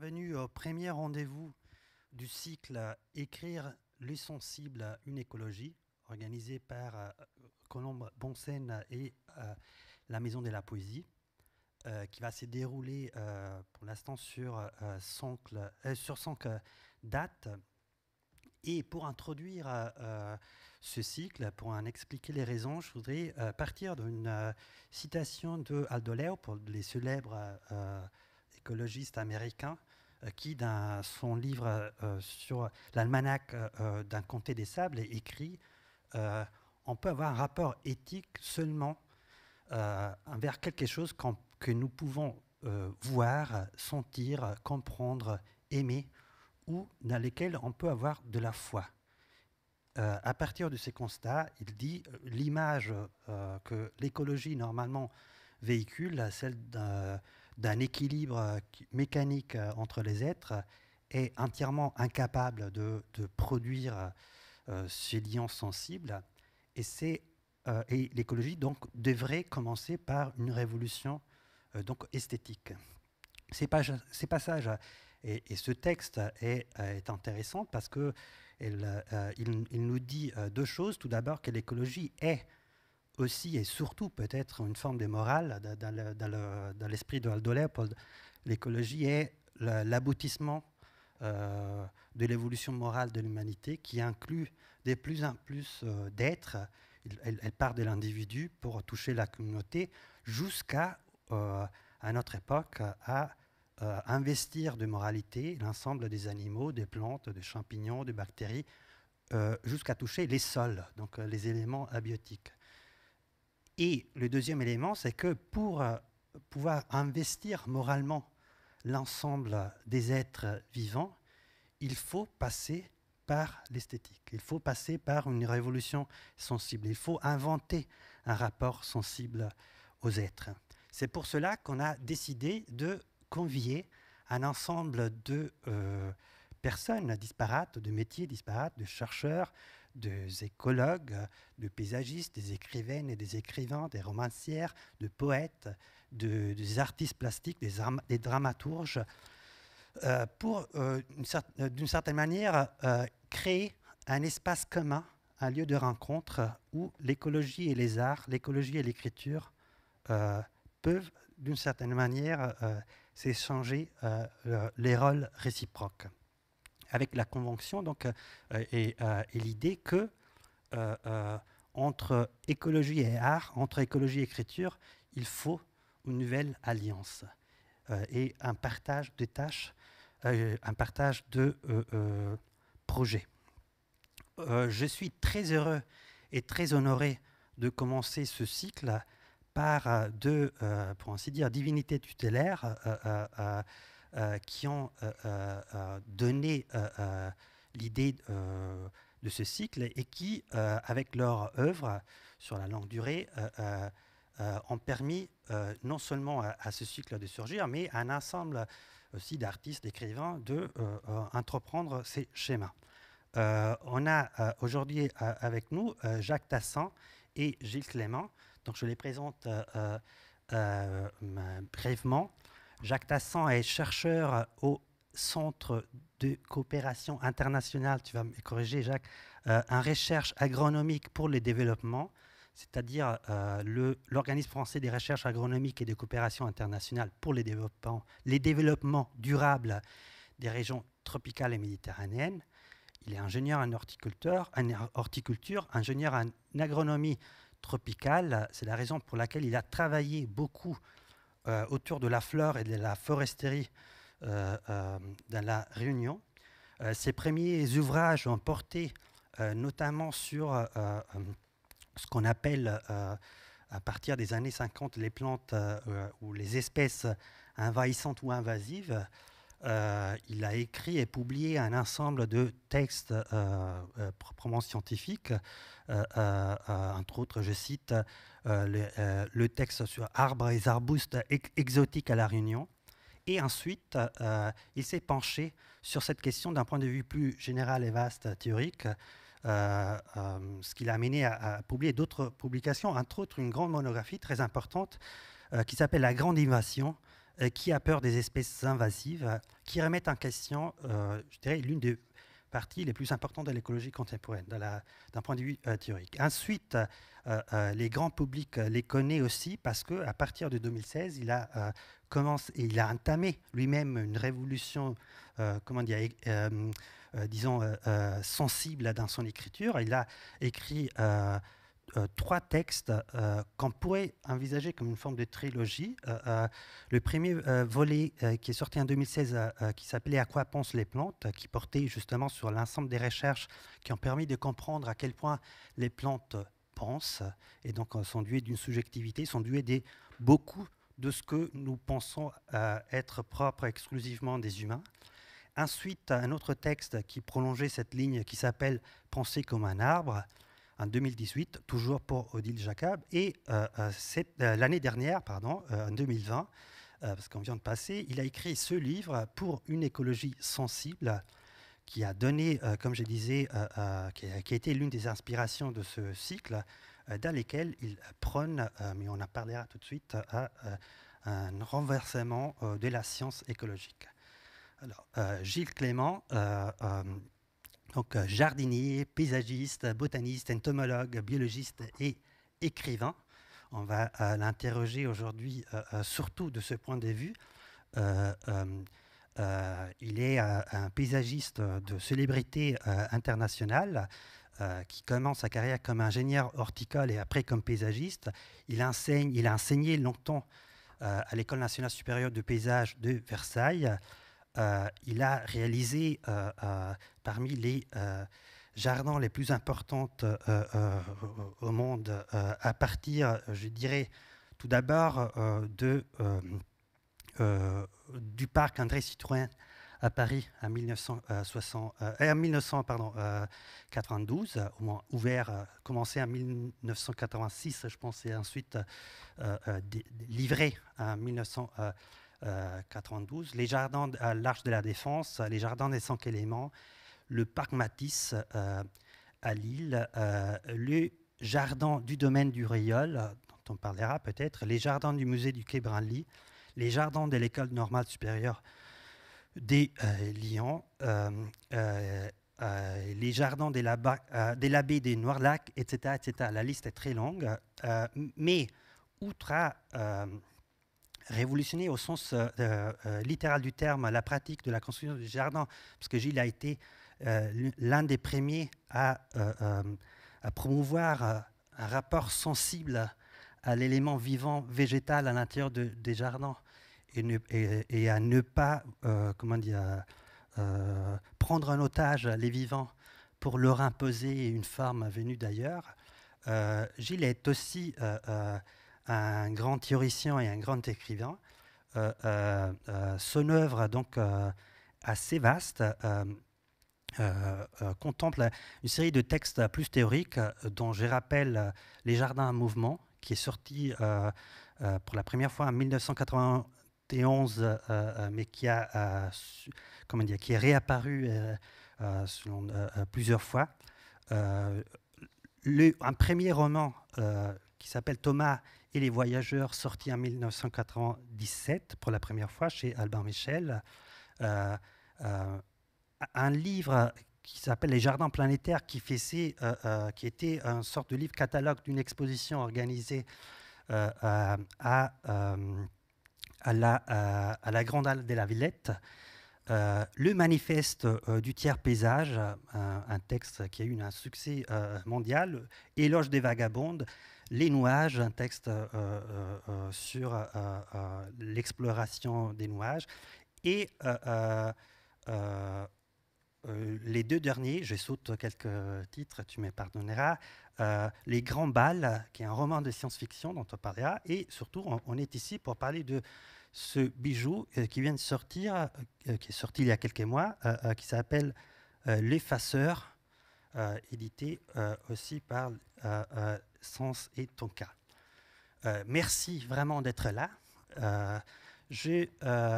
bienvenue au premier rendez-vous du cycle Écrire les sensibles une écologie, organisé par euh, Colombe Bonsen et euh, la Maison de la Poésie, euh, qui va se dérouler pour l'instant sur, cinq, sur dates. Et pour introduire ce cycle, pour en expliquer les raisons, je voudrais partir d'une citation de Aldo pour les célèbres écologiste américain euh, qui, dans son livre euh, euh, sur l'almanach d'un comté des sables, écrit On peut avoir un rapport éthique seulement vers quelque chose que nous pouvons voir, sentir, comprendre, aimer, ou dans lesquels on peut avoir de la foi. à partir de ces constats, il dit l'image que l'écologie normalement véhicule, celle d'un d'un équilibre euh, mécanique euh, entre les êtres est entièrement incapable de, produire euh, ces liens sensibles. Et, et l'écologie donc devrait commencer par une révolution donc esthétique. Ces, passages et, ce texte est, intéressants parce que nous dit deux choses. Tout d'abord que l'écologie est aussi et surtout peut-être une forme de morale dans, l'esprit de Aldo Leopold. L'écologie est l'aboutissement euh, de l'évolution morale de l'humanité qui inclut de plus en plus euh, d'êtres. Elle, part de l'individu pour toucher la communauté jusqu'à, euh, à notre époque, à investir de moralité l'ensemble des animaux, des plantes, des champignons, des bactéries, jusqu'à toucher les sols, donc les éléments abiotiques. Et le deuxième élément, c'est que pour euh, pouvoir investir moralement l'ensemble des êtres vivants, il faut passer par l'esthétique, il faut passer par une révolution sensible, il faut inventer un rapport sensible aux êtres. C'est pour cela qu'on a décidé de convier un ensemble de euh, personnes disparates, de métiers disparates, de chercheurs, des écologues, de paysagistes, des écrivaines et des écrivains, des romancières, de poètes, des artistes plastiques, des, dramaturges, euh, pour, euh, euh, d'une certaine manière, créer un espace commun, un lieu de rencontre où l'écologie et les arts, l'écologie et l'écriture peuvent, d'une certaine manière, s'échanger les rôles réciproques avec la convention donc, euh, euh, et, l'idée que euh, entre écologie et art, entre écologie et écriture, il faut une nouvelle alliance et un partage de tâches, un partage de projets. je suis très heureux et très honoré de commencer ce cycle par deux, pour ainsi dire, divinités tutélaires euh, qui ont euh, euh, donné l'idée de ce cycle et qui, avec leur œuvre sur la longue durée, ont permis non seulement à, ce cycle de surgir, mais à un ensemble aussi d'artistes, d'écrivains, de entreprendre ces schémas. on a aujourd'hui avec nous Jacques Tassin et Gilles Clément. Donc je les présente brièvement. Jacques Tassan est chercheur au Centre de coopération internationale, tu vas me corriger Jacques, euh, en recherche agronomique pour les développements, c'est-à-dire euh, l'organisme français des recherches agronomiques et de coopération internationale pour les développements, les développements durables des régions tropicales et méditerranéennes. Il est ingénieur en horticulture ingénieur en agronomie tropicale. C'est la raison pour laquelle il a travaillé beaucoup euh, autour de la fleur et de la foresterie euh, euh dans la Réunion. ses euh, premiers ouvrages ont porté notamment sur ce qu'on appelle à partir des années 50 les plantes ou les espèces envahissantes ou invasives. il a écrit et publié un ensemble de textes proprement scientifiques, entre autres, je cite, euh, le, euh, le, texte sur arbres et arbustes exotiques à La Réunion. Et ensuite, euh, il s'est penché sur cette question d'un point de vue plus général et vaste théorique, ce qui l'a amené à, publier d'autres publications, entre autres une grande monographie très importante qui s'appelle La Grande Invasion, qui a peur des espèces invasives, qui remettent en question, je dirais, l'une des Partie les plus importantes de l'écologie contemporaine, d'un point de vue euh, théorique. Ensuite, euh, euh, les grands publics les connaissent aussi parce qu'à partir de 2016, il a, commencé, il a entamé lui-même une révolution, comment dire, disons, sensible dans son écriture. Il a écrit euh, trois textes euh, qu'on pourrait envisager comme une forme de trilogie. Euh, le premier volet qui est sorti en 2016, qui s'appelait À quoi pensent les plantes, qui portait justement sur l'ensemble des recherches qui ont permis de comprendre à quel point les plantes pensent, et donc sont dues d'une subjectivité, sont dues de beaucoup de ce que nous pensons être propre exclusivement des humains. Ensuite, un autre texte qui prolongeait cette ligne qui s'appelle Penser comme un arbre, en 2018, toujours pour Odile Jacob. Et euh, euh, euh, l'année dernière, pardon, en 2020, parce qu'on vient de passer, il a écrit ce livre pour une écologie sensible qui a donné, comme je disais, qui, a, été l'une des inspirations de ce cycle, dans lequel il prône, mais on en parlera tout de suite, un renversement de la science écologique. Alors, Gilles Clément donc euh, jardinier, paysagiste, botaniste, entomologue, biologiste et écrivain. On va euh, l'interroger aujourd'hui euh, surtout de ce point de vue. il est un paysagiste de célébrité internationale qui commence sa carrière comme ingénieur horticole et après comme paysagiste. Il, enseigne, il a enseigné longtemps à l'École nationale supérieure de paysage de Versailles. Euh, il a réalisé euh, euh, parmi les jardins les plus importants au monde à partir, je dirais, tout d'abord de, du parc André Citroën à Paris en 1960, 1992, ouvert, commencé en 1986, je pense, et ensuite livré en 1992. 92, euh, les jardins à l'Arche de la Défense, les jardins des Cinq Éléments, le parc Matisse euh, à Lille, euh, le jardin du domaine du Rayol, dont on parlera peut-être, les jardins du musée du Quai Branly, les jardins de l'école normale supérieure des Lyons les jardins de l'abbé des Noirlacs, etc., etc. La liste est très longue. mais outre révolutionner au sens euh, euh, euh, littéral du terme la pratique de la construction du jardin, parce que Gilles a été l'un des premiers à, promouvoir un rapport sensible à l'élément vivant végétal à l'intérieur des jardins et, et, à ne pas comment dire, prendre en otage les vivants pour leur imposer une forme venue d'ailleurs. Gilles est aussi un grand théoricien et un grand écrivain. Euh, euh, euh, son œuvre, donc assez vaste, contemple une série de textes plus théoriques dont je rappelle Les Jardins à mouvement, qui est sorti pour la première fois en 1991, mais qui, a, comment dire, qui est réapparu selon, plusieurs fois. un premier roman qui s'appelle Thomas et Les Voyageurs, sortis en 1997 pour la première fois chez Albert Michel. Euh, euh, un livre qui s'appelle Les Jardins planétaires, qui, euh, qui était une sorte de livre catalogue d'une exposition organisée à, la, à la Grande Halle de la Villette. Euh, le manifeste euh, du tiers paysage, euh, un texte qui a eu un succès mondial, Éloge des vagabondes, Les nuages, un texte sur l'exploration des nuages, et les deux derniers, je saute quelques titres, tu me pardonneras, Les Grands Balles, qui est un roman de science-fiction dont on parlera, et surtout on est ici pour parler de ce bijou euh, qui vient de sortir, euh, qui est sorti il y a quelques mois, euh, qui s'appelle L'effaceur, édité aussi par Sens et Tonka. merci vraiment d'être là. je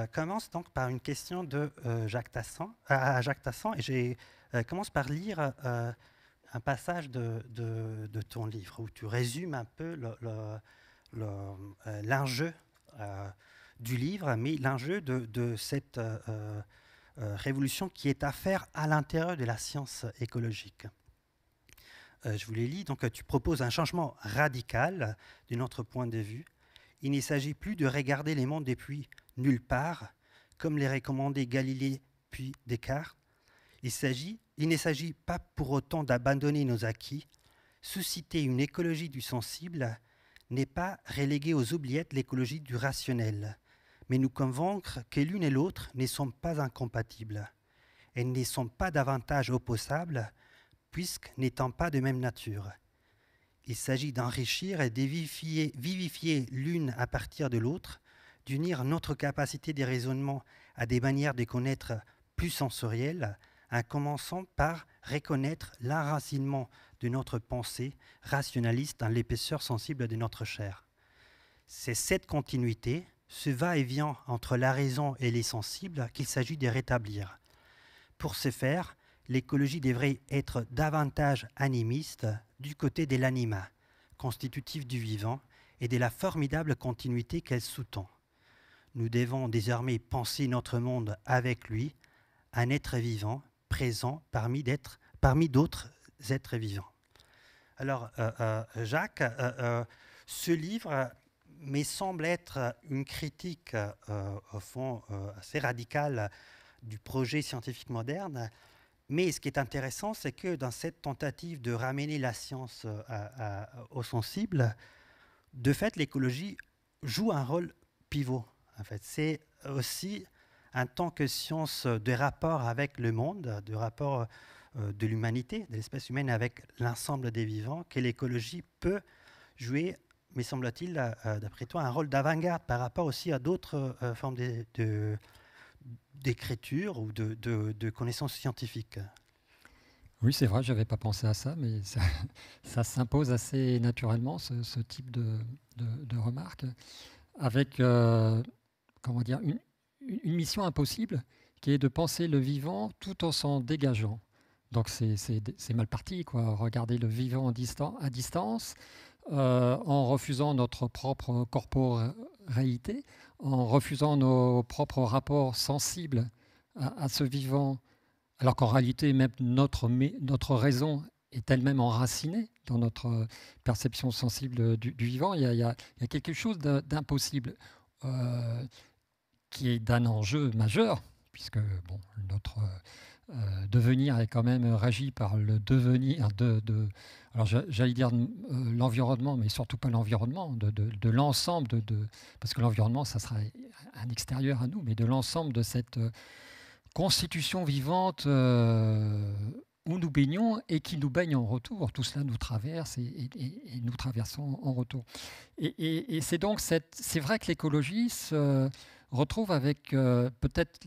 commence donc par une question de Jacques Tassan, à Jacques Tassin, et je commence par lire un passage de, ton livre où tu résumes un peu l'enjeu le, du livre, mais l'enjeu de, cette euh, euh, euh, révolution qui est à faire à l'intérieur de la science écologique. je vous les lis, donc tu proposes un changement radical de notre point de vue. Il ne s'agit plus de regarder les mondes depuis nulle part, comme les recommandait Galilée puis Descartes. Il, s'agit, il ne s'agit pas pour autant d'abandonner nos acquis. Susciter une écologie du sensible n'est pas reléguer aux oubliettes l'écologie du rationnel mais nous convaincre que l'une et l'autre ne sont pas incompatibles Elles ne sont pas davantage opposables puisque n'étant pas de même nature. Il s'agit d'enrichir et de vivifier, l'une à partir de l'autre, d'unir notre capacité de raisonnement à des manières de connaître plus sensorielles, en commençant par reconnaître l'enracinement de notre pensée rationaliste dans l'épaisseur sensible de notre chair. C'est cette continuité ce va-et-vient entre la raison et les sensibles qu'il s'agit de rétablir. Pour ce faire, l'écologie devrait être davantage animiste du côté de l'anima, constitutif du vivant, et de la formidable continuité qu'elle sous-tend. Nous devons désormais penser notre monde avec lui, un être vivant, présent parmi, d'autres êtres vivants. Alors, euh, euh, Jacques, euh, ce livre mais semble être une critique euh, au fond euh, assez radicale du projet scientifique moderne. Mais ce qui est intéressant, c'est que dans cette tentative de ramener la science euh, au sensible, de fait, l'écologie joue un rôle pivot. En fait, c'est aussi en tant que science de rapport avec le monde, de rapport de l'humanité, de l'espèce humaine avec l'ensemble des vivants, que l'écologie peut jouer mais semble-t-il, euh, euh, d'après toi, un rôle d'avant-garde par rapport aussi à d'autres euh, formes d'écriture ou de, de, connaissances scientifiques. Oui, c'est vrai, je n'avais pas pensé à ça, mais ça, s'impose assez naturellement, ce, type de, de, remarque, avec comment dire, une, mission impossible qui est de penser le vivant tout en s'en dégageant. Donc c'est mal parti, quoi. regarder le vivant à distance, euh, en refusant notre propre corporéité, en refusant nos propres rapports sensibles à, ce vivant, alors qu'en réalité, même notre, notre raison est elle-même enracinée dans notre perception sensible du, vivant. Il y, a, quelque chose d'impossible euh, qui est d'un enjeu majeur, puisque bon, notre euh, devenir est quand même régi par le devenir de, alors j'allais dire euh, l'environnement, mais surtout pas l'environnement, de, de, l'ensemble de, parce que l'environnement, ça sera un extérieur à nous, mais de l'ensemble de cette euh, constitution vivante où nous baignons et qui nous baigne en retour. Tout cela nous traverse et, nous traversons en retour. Et, et c'est donc c'est vrai que l'écologie se retrouve avec peut-être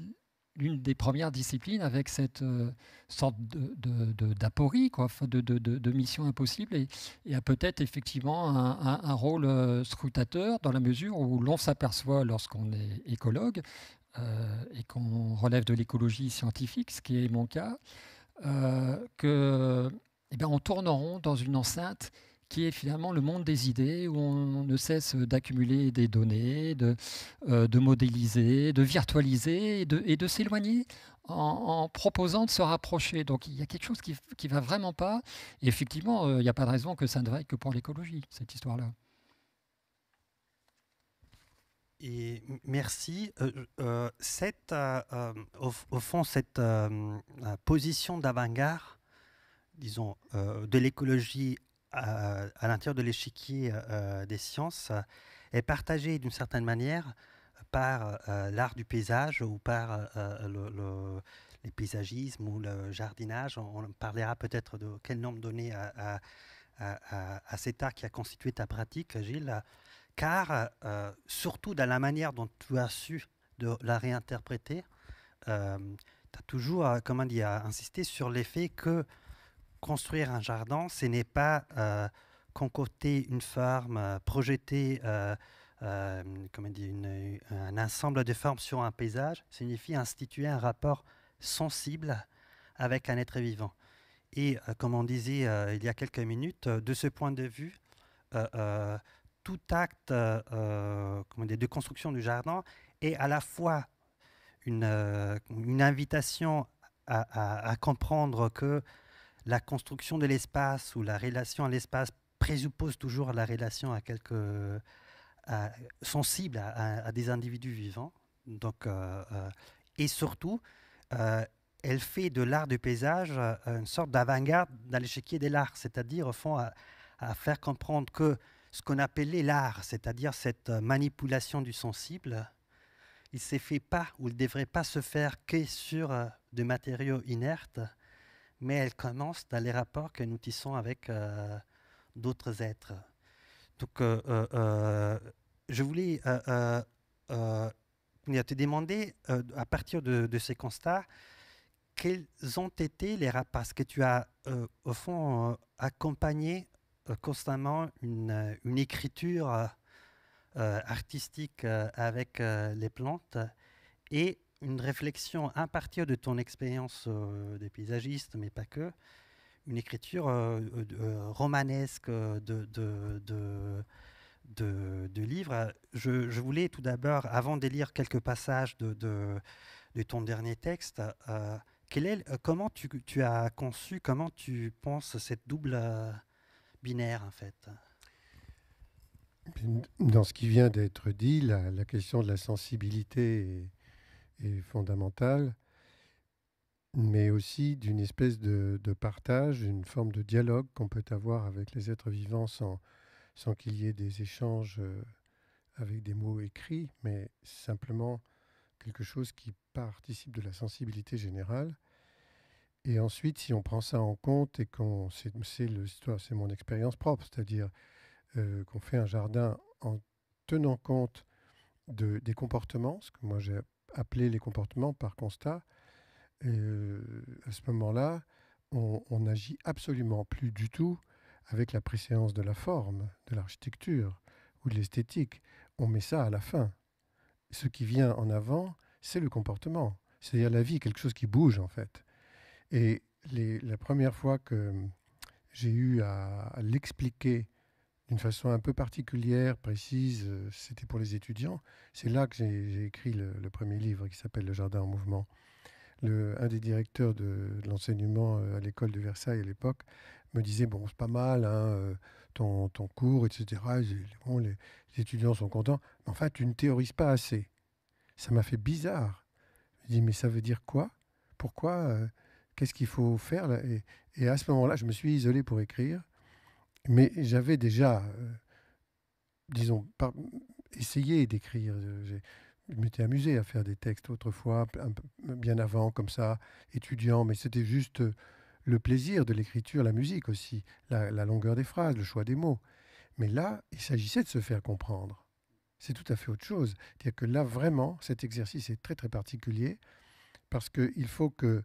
l'une des premières disciplines avec cette euh, sorte d'aporie, de, de, de, de, mission impossible, et, a peut-être effectivement un, rôle euh, scrutateur dans la mesure où l'on s'aperçoit lorsqu'on est écologue euh, et qu'on relève de l'écologie scientifique, ce qui est mon cas, que eh bien, on tourne rond dans une enceinte qui est finalement le monde des idées, où on ne cesse d'accumuler des données, de, euh, de, modéliser, de virtualiser et de, s'éloigner en, proposant de se rapprocher. Donc il y a quelque chose qui ne va vraiment pas. Et effectivement, euh, il n'y a pas de raison que ça ne vaille que pour l'écologie, cette histoire-là. Et merci. Euh, cette, au, au, fond, cette position d'avant-garde, disons, de l'écologie euh, à, l'intérieur de l'échiquier euh, euh, des sciences est partagée d'une certaine manière par l'art du paysage ou par le, le les paysagismes ou le jardinage. On, parlera peut-être de quel nombre donner à, cet art qui a constitué ta pratique, Gilles, car surtout dans la manière dont tu as su de la réinterpréter, tu as toujours, comment dire, insisté sur l'effet que construire un jardin, ce n'est pas euh, concocter une forme, euh, projeter euh, euh, un ensemble de formes sur un paysage, signifie instituer un rapport sensible avec un être vivant. Et comme on disait il y a quelques minutes, de ce point de vue, tout acte de construction du jardin est à la fois une, invitation à comprendre que la construction de l'espace ou la relation à l'espace présuppose toujours la relation à quelque sensible à, des individus vivants. Donc, euh, euh, et surtout, euh, elle fait de l'art du paysage une sorte d'avant-garde dans l'échiquier de l'art, c'est-à-dire au fond à, faire comprendre que ce qu'on appelait l'art, c'est-à-dire cette manipulation du sensible, il ne s'est fait pas ou ne devrait pas se faire que sur des matériaux inertes, mais elle commence dans les rapports que nous tissons avec euh, d'autres êtres. Donc, euh, euh, je voulais te demander, à partir de, ces constats, quels ont été les rapports, parce que tu as, au fond, accompagné constamment une, une écriture artistique avec les plantes, et une réflexion à partir de ton expérience euh, des paysagistes, mais pas que, une écriture euh, euh, romanesque de, de, livres. Je, voulais tout d'abord, avant lire quelques passages de, ton dernier texte, quel est, comment tu, as conçu, comment tu penses cette double binaire en fait dans ce qui vient d'être dit, la, la, question de la sensibilité et fondamentale, mais aussi d'une espèce de, partage, une forme de dialogue qu'on peut avoir avec les êtres vivants sans, sans qu'il y ait des échanges euh, avec des mots écrits, mais simplement quelque chose qui participe de la sensibilité générale. Et ensuite, si on prend ça en compte et qu'on, c'est, l'histoire, c'est mon expérience propre, c'est-à-dire euh, qu'on fait un jardin en tenant compte de, des comportements, ce que moi j'ai appeler les comportements par constat. Euh, à ce moment-là, on n'agit absolument plus du tout avec la préséance de la forme, de l'architecture ou de l'esthétique. On met ça à la fin. Ce qui vient en avant, c'est le comportement, c'est-à-dire la vie, quelque chose qui bouge en fait. Et la première fois que j'ai eu à l'expliquer d'une façon un peu particulière, précise, euh, c'était pour les étudiants. C'est là que j'ai écrit le, premier livre qui s'appelle Le Jardin en mouvement. Le, un des directeurs de, l'enseignement euh, à l'école de Versailles à l'époque me disait, bon, c'est pas mal, hein, euh, ton, cours, etc. les, étudiants sont contents. Mais fait, tu ne théorises pas assez. Ça m'a fait bizarre. Je me dis, mais ça veut dire quoi Pourquoi Qu'est-ce qu'il faut faire et à ce moment-là, je me suis isolé pour écrire. Mais j'avais déjà, euh, disons, essayé d'écrire. Euh, je m'étais amusé à faire des textes autrefois, bien avant, comme ça, étudiant, mais c'était juste euh, le plaisir de l'écriture, la musique aussi, la, la, longueur des phrases, le choix des mots. Mais là, il s'agissait de se faire comprendre. C'est tout à fait autre chose. C'est-à-dire que là, vraiment, cet exercice est très, très particulier parce qu'il faut que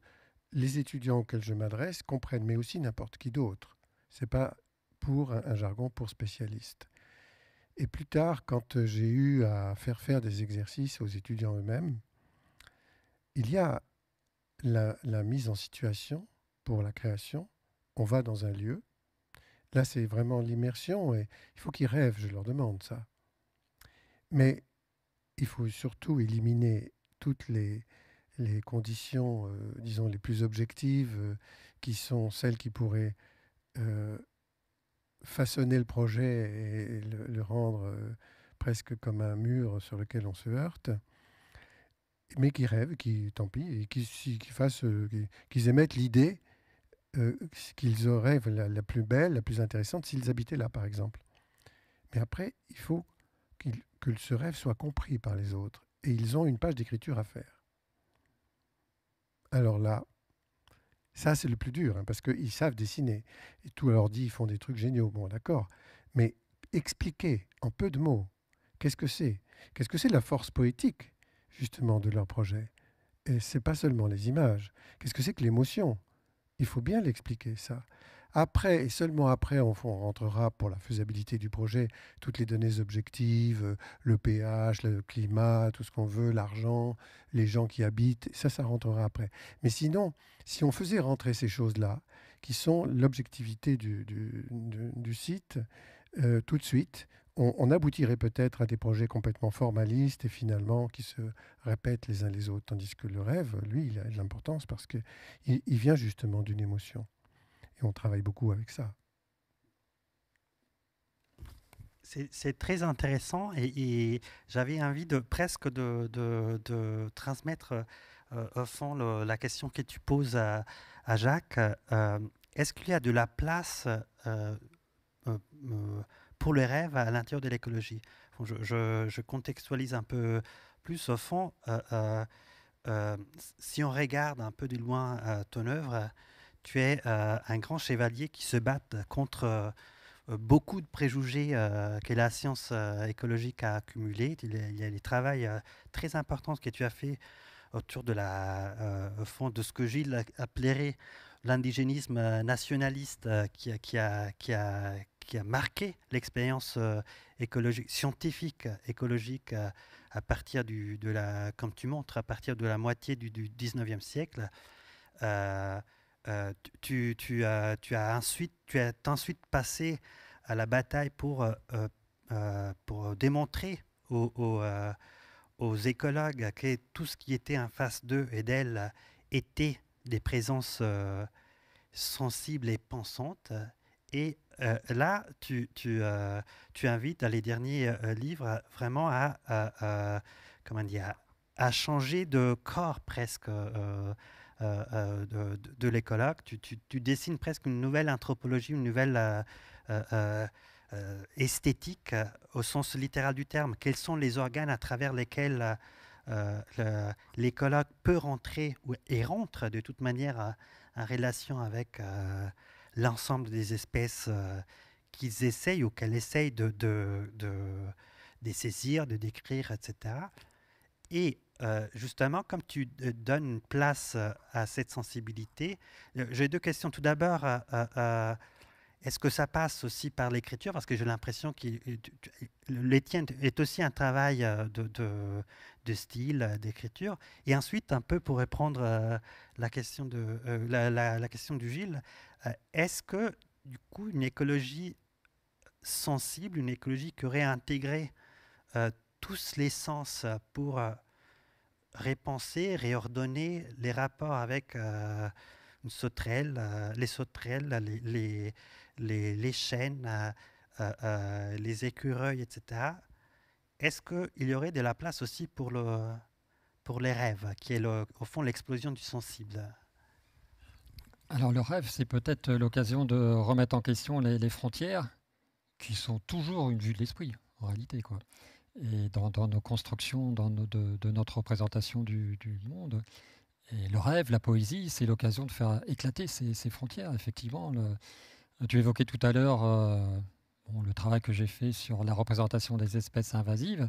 les étudiants auxquels je m'adresse comprennent, mais aussi n'importe qui d'autre. C'est pas pour un, jargon pour spécialistes Et plus tard, quand euh, j'ai eu à faire faire des exercices aux étudiants eux-mêmes, il y a la, mise en situation pour la création. On va dans un lieu. Là, c'est vraiment l'immersion et il faut qu'ils rêvent, je leur demande ça. Mais il faut surtout éliminer toutes les, les conditions, euh, disons, les plus objectives, euh, qui sont celles qui pourraient façonner le projet et le, rendre euh, presque comme un mur sur lequel on se heurte, mais qui rêvent, qui, tant pis, et qui, euh, qu'ils émettent l'idée euh, qu'ils auraient la, plus belle, la plus intéressante, s'ils habitaient là, par exemple. Mais après, il faut que ce rêve soit compris par les autres, et ils ont une page d'écriture à faire. Alors là, ça, c'est le plus dur, hein, parce qu'ils savent dessiner. Et tout leur dit, ils font des trucs géniaux. Bon, d'accord. Mais expliquer en peu de mots, qu'est-ce que c'est Qu'est-ce que c'est la force poétique, justement, de leur projet Et n'est pas seulement les images. Qu'est-ce que c'est que l'émotion Il faut bien l'expliquer, ça. Après, et seulement après, on, rentrera pour la faisabilité du projet toutes les données objectives, euh, le pH, le climat, tout ce qu'on veut, l'argent, les gens qui habitent. Ça, ça rentrera après. Mais sinon, si on faisait rentrer ces choses-là, qui sont l'objectivité du, site, euh, tout de suite, on, aboutirait peut-être à des projets complètement formalistes et finalement qui se répètent les uns les autres, tandis que le rêve, lui, il a de l'importance parce qu'il vient justement d'une émotion. Et on travaille beaucoup avec ça. C'est très intéressant et, j'avais envie de presque de, transmettre euh, au fond la question que tu poses à, Jacques. Euh, est-ce qu'il y a de la place euh, pour les rêves à l'intérieur de l'écologie je, contextualise un peu plus au fond. si on regarde un peu du loin ton œuvre, tu es euh, un grand chevalier qui se bat contre euh, beaucoup de préjugés euh, que la science écologique a accumulés. Il y a des travaux très importants que tu as fait autour de la fond de ce que Gilles appellerait l'indigénisme nationaliste qui, qui, a, qui, qui, a, marqué l'expérience écologique, scientifique écologique à partir du, de la, comme tu montres, à partir de la moitié du, du 19e siècle. Euh, tu, as, tu, as ensuite, tu as ensuite passé à la bataille pour, euh, euh, pour démontrer aux, écologues que tout ce qui était en face d'eux et d'elles était des présences sensibles et pensantes. Et là, tu, tu, euh, invites les derniers livres vraiment à, comment dire, à changer de corps presque. Euh, euh, de, de tu, dessines presque une nouvelle anthropologie, une nouvelle euh, esthétique au sens littéral du terme. Quels sont les organes à travers lesquels l'écologue peut rentrer et rentre de toute manière en relation avec l'ensemble des espèces qu'ils essayent ou qu'elle essaye de, de, saisir, de décrire, etc. Et euh, justement, comme tu euh, donnes place euh, à cette sensibilité, j'ai deux questions. Tout d'abord, est-ce que ça passe aussi par l'écriture Parce que j'ai l'impression que l'étienne est aussi un travail de, de, style, d'écriture. Et ensuite, un peu pour répondre la question, de, la, question du Gilles, est-ce que, du coup, une écologie sensible, une écologie qui aurait intégré tous les sens pour repenser, réordonner les rapports avec euh, une sauterelle, euh, les sauterelles, les, les, les, chênes, euh, les écureuils, etc. Est-ce qu'il y aurait de la place aussi pour, le, pour les rêves, qui est le, au fond l'explosion du sensible Alors le rêve, c'est peut-être l'occasion de remettre en question les, frontières, qui sont toujours une vue de l'esprit, en réalité. quoi et dans, nos constructions, dans de, notre représentation du, monde. Et le rêve, la poésie, c'est l'occasion de faire éclater ces, frontières, effectivement. Le, tu évoquais tout à l'heure euh, le travail que j'ai fait sur la représentation des espèces invasives.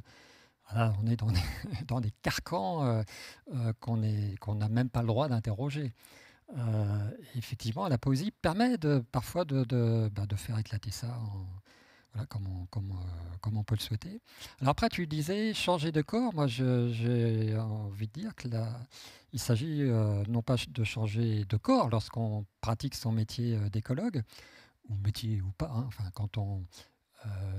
on est dans des, carcans euh, euh, qu'on n'a même pas le droit d'interroger. effectivement, la poésie permet de, parfois de, de bah, faire éclater ça en, euh, comme, on, peut le souhaiter. Alors après, tu disais changer de corps. Moi, j'ai envie de dire que là, il s'agit euh, non pas de changer de corps lorsqu'on pratique son métier euh, d'écologue, ou métier ou pas, hein, enfin, quand on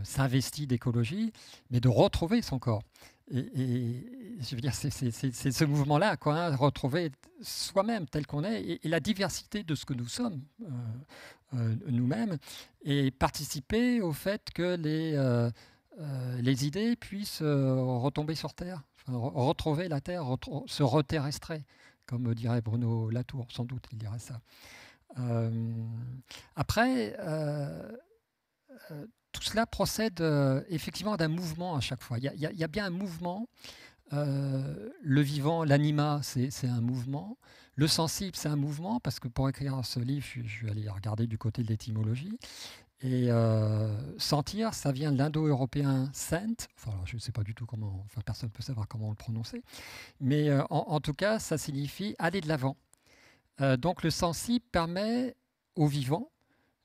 s'investit d'écologie, mais de retrouver son corps. Et, je veux dire, c'est ce mouvement-là, quoi, retrouver soi-même tel qu'on est et, la diversité de ce que nous sommes euh, euh, nous-mêmes et participer au fait que les, euh, les idées puissent retomber sur Terre, retrouver la Terre, se reterrestrer, comme dirait Bruno Latour, sans doute il dirait ça. après, tout cela procède euh, effectivement d'un mouvement à chaque fois. Il y a, bien un mouvement. Euh, le vivant, l'anima, c'est un mouvement. Le sensible, c'est un mouvement, parce que pour écrire ce livre, je, vais aller regarder du côté de l'étymologie. Et euh, sentir, ça vient de l'indo-européen sent. Enfin, je ne sais pas du tout comment, enfin, personne ne peut savoir comment le prononcer. Mais en, tout cas, ça signifie aller de l'avant. donc le sensible permet au vivant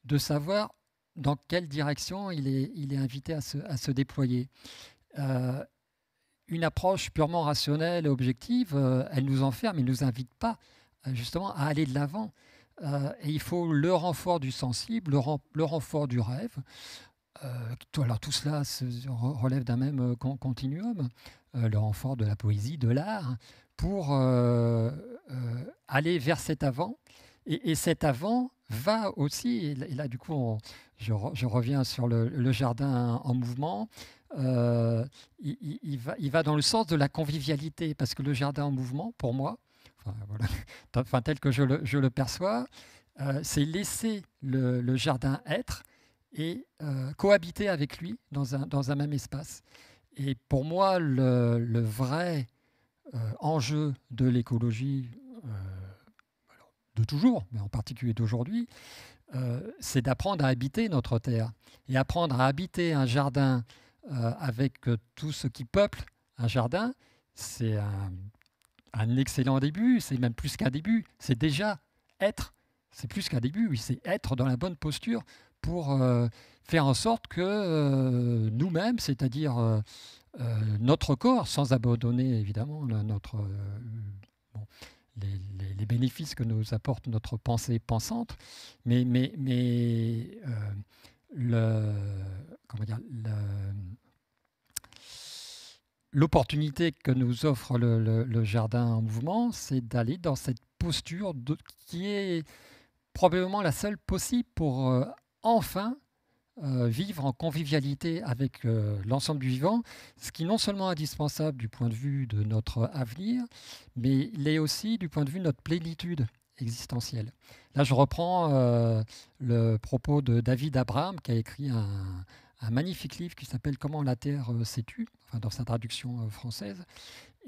de savoir dans quelle direction il est, il est invité à se, déployer. Euh, une approche purement rationnelle et objective, euh, elle nous enferme, elle ne nous invite pas euh, justement à aller de l'avant. et il faut le renfort du sensible, le, renfort du rêve. alors tout cela se relève d'un même continuum, le renfort de la poésie, de l'art, pour aller vers cet avant. Et, et cet avant, va aussi, et là du coup je, reviens sur le, jardin en mouvement, euh, il, va, il va dans le sens de la convivialité, parce que le jardin en mouvement, pour moi, enfin, tel que je le, perçois, euh, c'est laisser le, jardin être et euh, cohabiter avec lui dans un, dans un même espace. Et pour moi, le, le vrai enjeu de l'écologie de toujours, mais en particulier d'aujourd'hui, euh, c'est d'apprendre à habiter notre terre. Et apprendre à habiter un jardin euh, avec euh, tout ce qui peuple un jardin, c'est un, excellent début, c'est même plus qu'un début, c'est déjà être, c'est plus qu'un début, oui, c'est être dans la bonne posture pour faire en sorte que nous-mêmes, c'est-à-dire notre corps, sans abandonner évidemment notre les, bénéfices que nous apporte notre pensée pensante, mais, mais, mais euh, le, comment dire, l'opportunité que nous offre le, jardin en mouvement, c'est d'aller dans cette posture qui est probablement la seule possible pour euh, enfin euh, vivre en convivialité avec euh, l'ensemble du vivant, ce qui est non seulement indispensable du point de vue de notre avenir, mais est aussi du point de vue de notre plénitude existentielle. Là, je reprends euh, le propos de David Abraham qui a écrit un, magnifique livre qui s'appelle Comment la Terre s'est enfin, dans sa traduction française,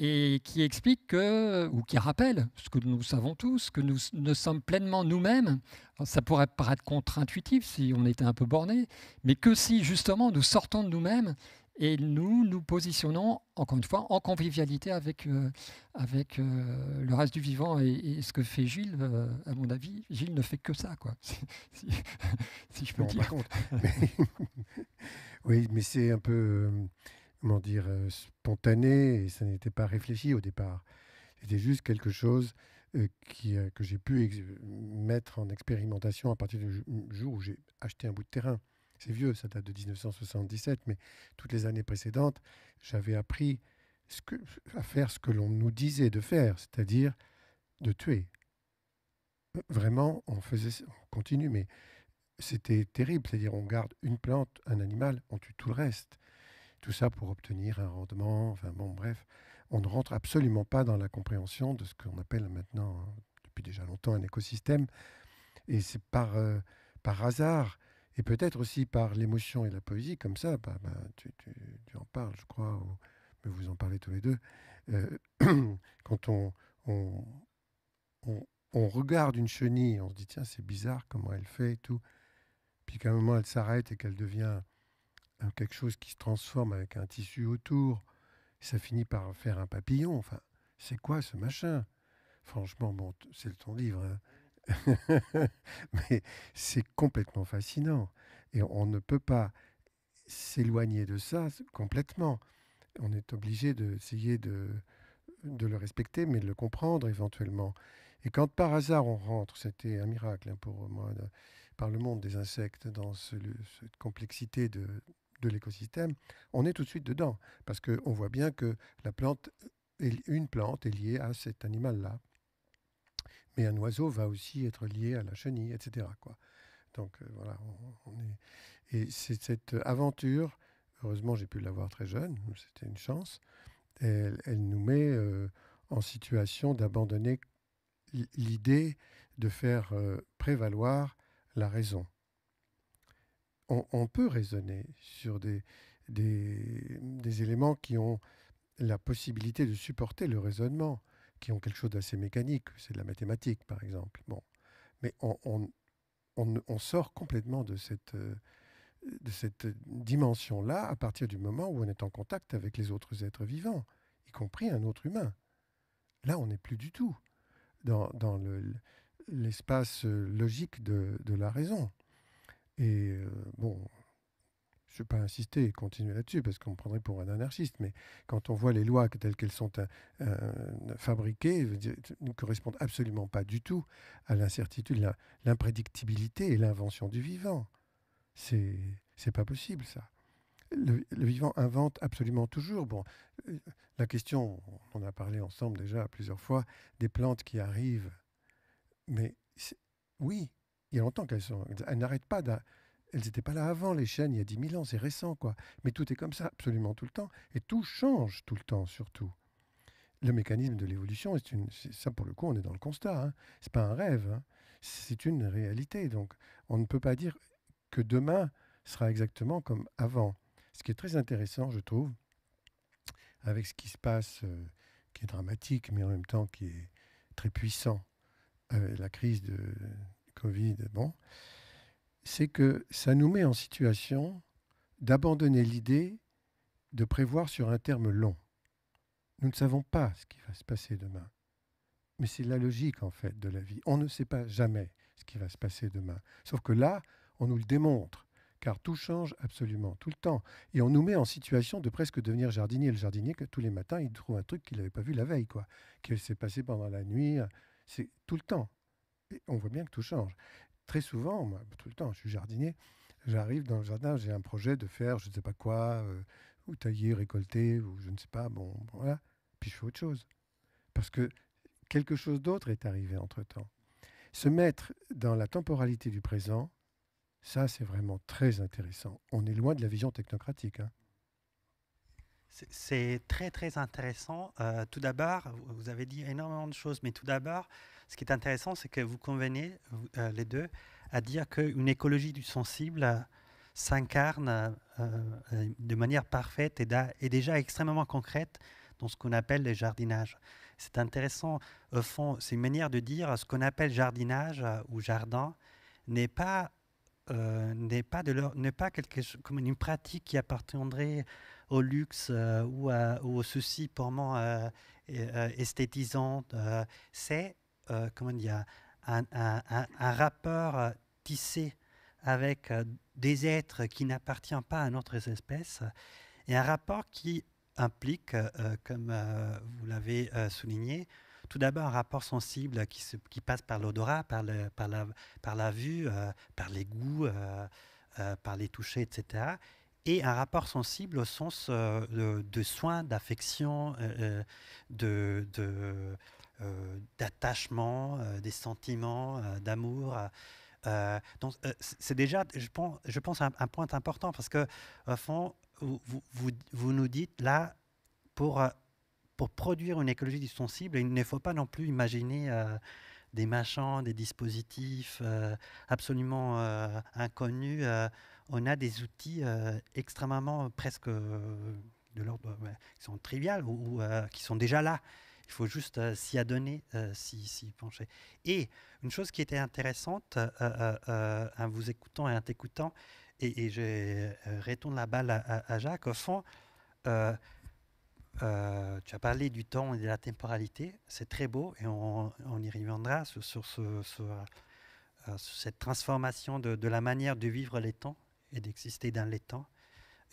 et qui explique que, ou qui rappelle ce que nous savons tous, que nous ne sommes pleinement nous-mêmes. Ça pourrait paraître contre-intuitif si on était un peu borné, mais que si justement nous sortons de nous-mêmes et nous nous positionnons, encore une fois, en convivialité avec, euh, avec euh, le reste du vivant. Et, ce que fait Gilles, euh, à mon avis, Gilles ne fait que ça, quoi. si, je peux dire. Bah, oui, mais c'est un peu comment dire, euh, spontané et ça n'était pas réfléchi au départ. C'était juste quelque chose euh, qui, euh, que j'ai pu mettre en expérimentation à partir du jour où j'ai acheté un bout de terrain. C'est vieux, ça date de 1977, mais toutes les années précédentes, j'avais appris à faire ce que l'on nous disait de faire, c'est-à-dire de tuer. Vraiment, on faisait, on continue, mais c'était terrible, c'est-à-dire on garde une plante, un animal, on tue tout le reste. Tout ça pour obtenir un rendement. Enfin bon, bref, on ne rentre absolument pas dans la compréhension de ce qu'on appelle maintenant, hein, depuis déjà longtemps, un écosystème. Et c'est par, euh, par hasard, et peut-être aussi par l'émotion et la poésie, comme ça, bah, bah tu, tu, en parles, je crois, mais vous en parlez tous les deux. Euh, quand on, on, on, on, regarde une chenille, on se dit, tiens, c'est bizarre comment elle fait et tout. Puis qu'à un moment, elle s'arrête et qu'elle devient quelque chose qui se transforme avec un tissu autour, ça finit par faire un papillon. Enfin, c'est quoi ce machin Franchement, bon, c'est ton livre, hein. mais c'est complètement fascinant. Et on ne peut pas s'éloigner de ça complètement. On est obligé d'essayer de, de le respecter, mais de le comprendre éventuellement. Et quand par hasard on rentre, c'était un miracle hein, pour moi, par le monde des insectes, dans cette complexité de, de l'écosystème, on est tout de suite dedans, parce qu'on voit bien que la plante, est, une plante est liée à cet animal-là. Mais un oiseau va aussi être lié à la chenille, etc. Donc euh, Et c'est cette aventure, heureusement j'ai pu l'avoir très jeune, c'était une chance, elle, nous met euh, en situation d'abandonner l'idée de faire euh, prévaloir la raison on, peut raisonner sur des, éléments qui ont la possibilité de supporter le raisonnement, qui ont quelque chose d'assez mécanique, c'est de la mathématique par exemple. Mais on, sort complètement de cette, euh, de dimension-là à partir du moment où on est en contact avec les autres êtres vivants, y compris un autre humain. Là, on n'est plus du tout dans, l'espace euh, logique de la raison. Et euh, bon, je ne vais pas insister et continuer là-dessus parce qu'on me prendrait pour un anarchiste, mais quand on voit les lois telles qu'elles sont euh, euh fabriquées, ne correspondent absolument pas du tout à l'incertitude, l'imprédictibilité et l'invention du vivant. C'est c'est pas possible ça. Le, le, vivant invente absolument toujours. Bon, euh, la question, on a parlé ensemble déjà plusieurs fois des plantes qui arrivent, mais oui, il y a longtemps qu'elles sont. Elles n'arrêtent pas Elles n'étaient pas là avant, les chaînes, il y a 10 000 ans, c'est récent, quoi. Mais tout est comme ça, absolument tout le temps. Et tout change tout le temps, surtout. Le mécanisme de l'évolution, c'est une... ça pour le coup, on est dans le constat. Hein. C'est pas un rêve, hein. c'est une réalité. Donc, on ne peut pas dire que demain sera exactement comme avant. Ce qui est très intéressant, je trouve, avec ce qui se passe, euh, qui est dramatique, mais en même temps qui est très puissant, euh, la crise de, Covid, bon, c'est que ça nous met en situation d'abandonner l'idée de prévoir sur un terme long. Nous ne savons pas ce qui va se passer demain. Mais c'est la logique, en fait, de la vie. On ne sait pas jamais ce qui va se passer demain. Sauf que là, on nous le démontre, car tout change absolument, tout le temps. Et on nous met en situation de presque devenir jardinier. Le jardinier, que tous les matins, il trouve un truc qu'il n'avait pas vu la veille, quoi, qu'il s'est passé pendant la nuit. Euh, c'est tout le temps on voit bien que tout change. Très souvent, moi, tout le temps, je suis jardinier, j'arrive dans le jardin, j'ai un projet de faire je ne sais pas quoi, euh, ou tailler, récolter, ou je ne sais pas, bon, voilà. Puis je fais autre chose. Parce que quelque chose d'autre est arrivé entre-temps. Se mettre dans la temporalité du présent, ça c'est vraiment très intéressant. On est loin de la vision technocratique. Hein. C'est très très intéressant. Euh, tout d'abord, vous avez dit énormément de choses, mais tout d'abord, ce qui est intéressant, c'est que vous convenez, euh, les deux, à dire qu'une écologie du sensible euh, s'incarne de manière parfaite et, et, déjà extrêmement concrète dans ce qu'on appelle les jardinages. C'est intéressant, au fond, c'est une manière de dire ce qu'on appelle jardinage ou jardin n'est pas euh, n'est pas, de pas quelque, comme une pratique qui appartiendrait au luxe euh, ou, aux ou, au souci euh, esthétisant. c'est comment dire, un, un, un, rapport tissé avec des êtres qui n'appartiennent pas à notre espèce et un rapport qui implique, comme vous l'avez souligné, tout d'abord un rapport sensible qui, qui passe par l'odorat, par, la, par la vue, euh, par les goûts, euh, euh, par les touchés, etc. Et un rapport sensible au sens de, soins, d'affection, de, d'attachement, des sentiments, d'amour. donc c'est déjà, je pense, je pense un, point important parce que au fond, vous nous dites là pour pour produire une écologie cible il ne faut pas non plus imaginer euh, des machins, des dispositifs euh, absolument euh, inconnus. on a des outils extrêmement presque de l'ordre qui sont triviales ou, qui sont déjà là. Il faut juste s'y adonner, s'y pencher. Et une chose qui était intéressante en vous écoutant et en t'écoutant, et, je retourne la balle à, à Jacques, au fond, euh, tu as parlé du temps et de la temporalité, c'est très beau et on, y reviendra sur, euh, cette transformation de, la manière de vivre les temps et d'exister dans les temps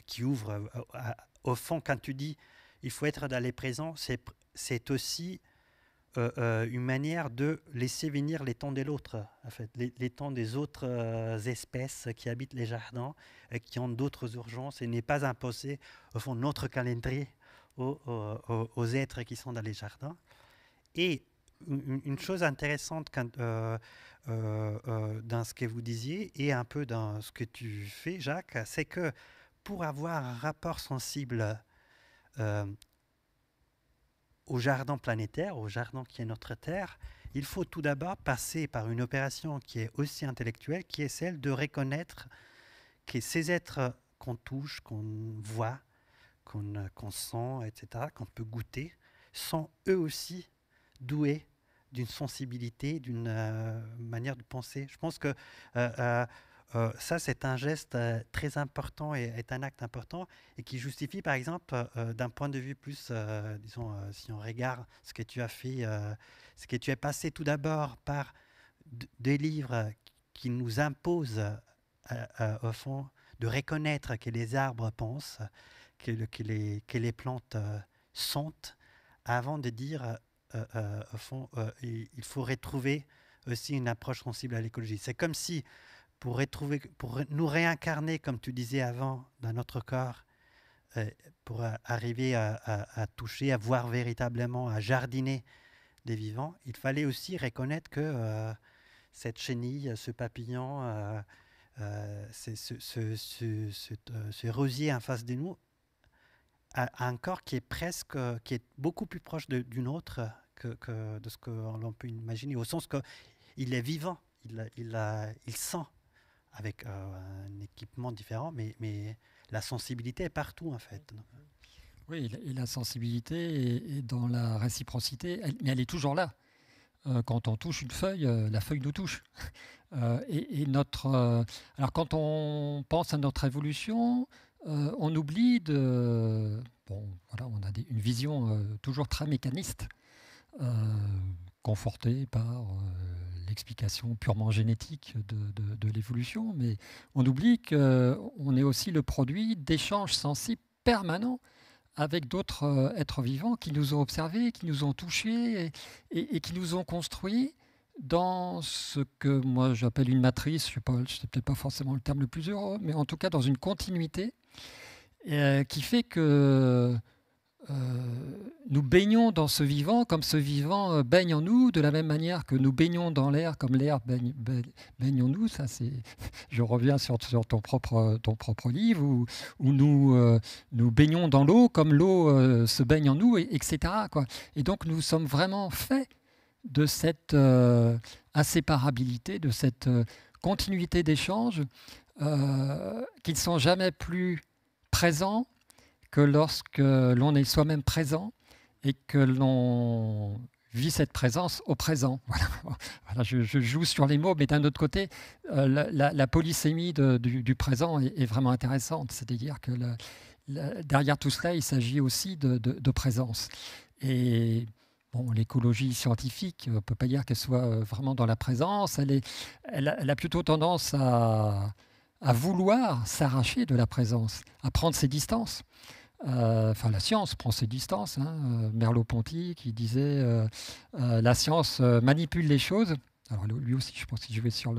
qui ouvre euh, au fond quand tu dis il faut être dans les présents, c'est aussi une manière de laisser venir les temps de l'autre, en fait, les, temps des autres espèces qui habitent les jardins, et qui ont d'autres urgences et n'est pas imposé au fond notre calendrier aux, êtres qui sont dans les jardins. Et une, chose intéressante euh, euh, euh, dans ce que vous disiez et un peu dans ce que tu fais, Jacques, c'est que pour avoir un rapport sensible au jardin planétaire, au jardin qui est notre Terre, il faut tout d'abord passer par une opération qui est aussi intellectuelle, qui est celle de reconnaître que ces êtres qu'on touche, qu'on voit, euh, qu'on sent, etc., qu'on peut goûter, sont eux aussi doués d'une sensibilité, d'une euh, manière de penser. Je pense que euh, ça, c'est un geste très important et est un acte important et qui justifie, par exemple, d'un point de vue plus, disons, si on regarde ce que tu as fait, ce que tu es passé tout d'abord par des livres qui nous imposent, au fond, de reconnaître que les arbres pensent, que, les, plantes euh, sentent avant de dire euh, euh, au fond, il faut retrouver aussi une approche sensible à l'écologie. C'est comme si pour, retrouver, pour nous réincarner, comme tu disais avant, dans notre corps, pour arriver à, toucher, à voir véritablement, à jardiner des vivants, il fallait aussi reconnaître que cette chenille, ce papillon, ce, ce, ce, rosier en face de nous à un corps qui est presque, euh, qui est beaucoup plus proche d'une autre que, de ce que l'on peut imaginer, au sens qu'il il est vivant, il, sent avec euh, un équipement différent, mais, la sensibilité est partout en fait. Oui, et la sensibilité est, dans la réciprocité, elle, mais elle est toujours là. Euh, quand on touche une feuille, la feuille nous touche. et, et, notre, alors quand on pense à notre évolution, euh, on oublie de. on a une vision euh, toujours très mécaniste, euh, confortée par l'explication purement génétique de, l'évolution, mais on oublie qu'on est aussi le produit d'échanges sensibles permanents avec d'autres êtres vivants qui nous ont observés, qui nous ont touchés et qui nous ont construits dans ce que moi j'appelle une matrice, je ne sais, peut-être pas forcément le terme le plus heureux, mais en tout cas dans une continuité euh, qui fait que euh, nous baignons dans ce vivant comme ce vivant euh, baigne en nous, de la même manière que nous baignons dans l'air comme l'air baigne, en nous. Ça, c'est, je reviens sur, sur, ton, propre, ton propre livre, où, nous, nous baignons dans l'eau comme l'eau se baigne en nous, et, etc. Quoi. Et donc nous sommes vraiment faits de cette euh, inséparabilité, de cette euh, continuité d'échange, euh, qu'ils ne sont jamais plus présents que lorsque l'on est soi-même présent et que l'on vit cette présence au présent. Voilà, je, joue sur les mots, mais d'un autre côté, euh, la, polysémie du, présent est, vraiment intéressante, c'est-à-dire que derrière tout cela, il s'agit aussi de, de présence. Et l'écologie scientifique, euh, ne peut pas dire qu'elle soit euh, vraiment dans la présence. Elle, elle, a, plutôt tendance à, vouloir s'arracher de la présence, à prendre ses distances. Euh, enfin, la science prend ses distances. Hein. Merleau-Ponty qui disait la science manipule les choses. Alors lui aussi, je pense, si je vais sur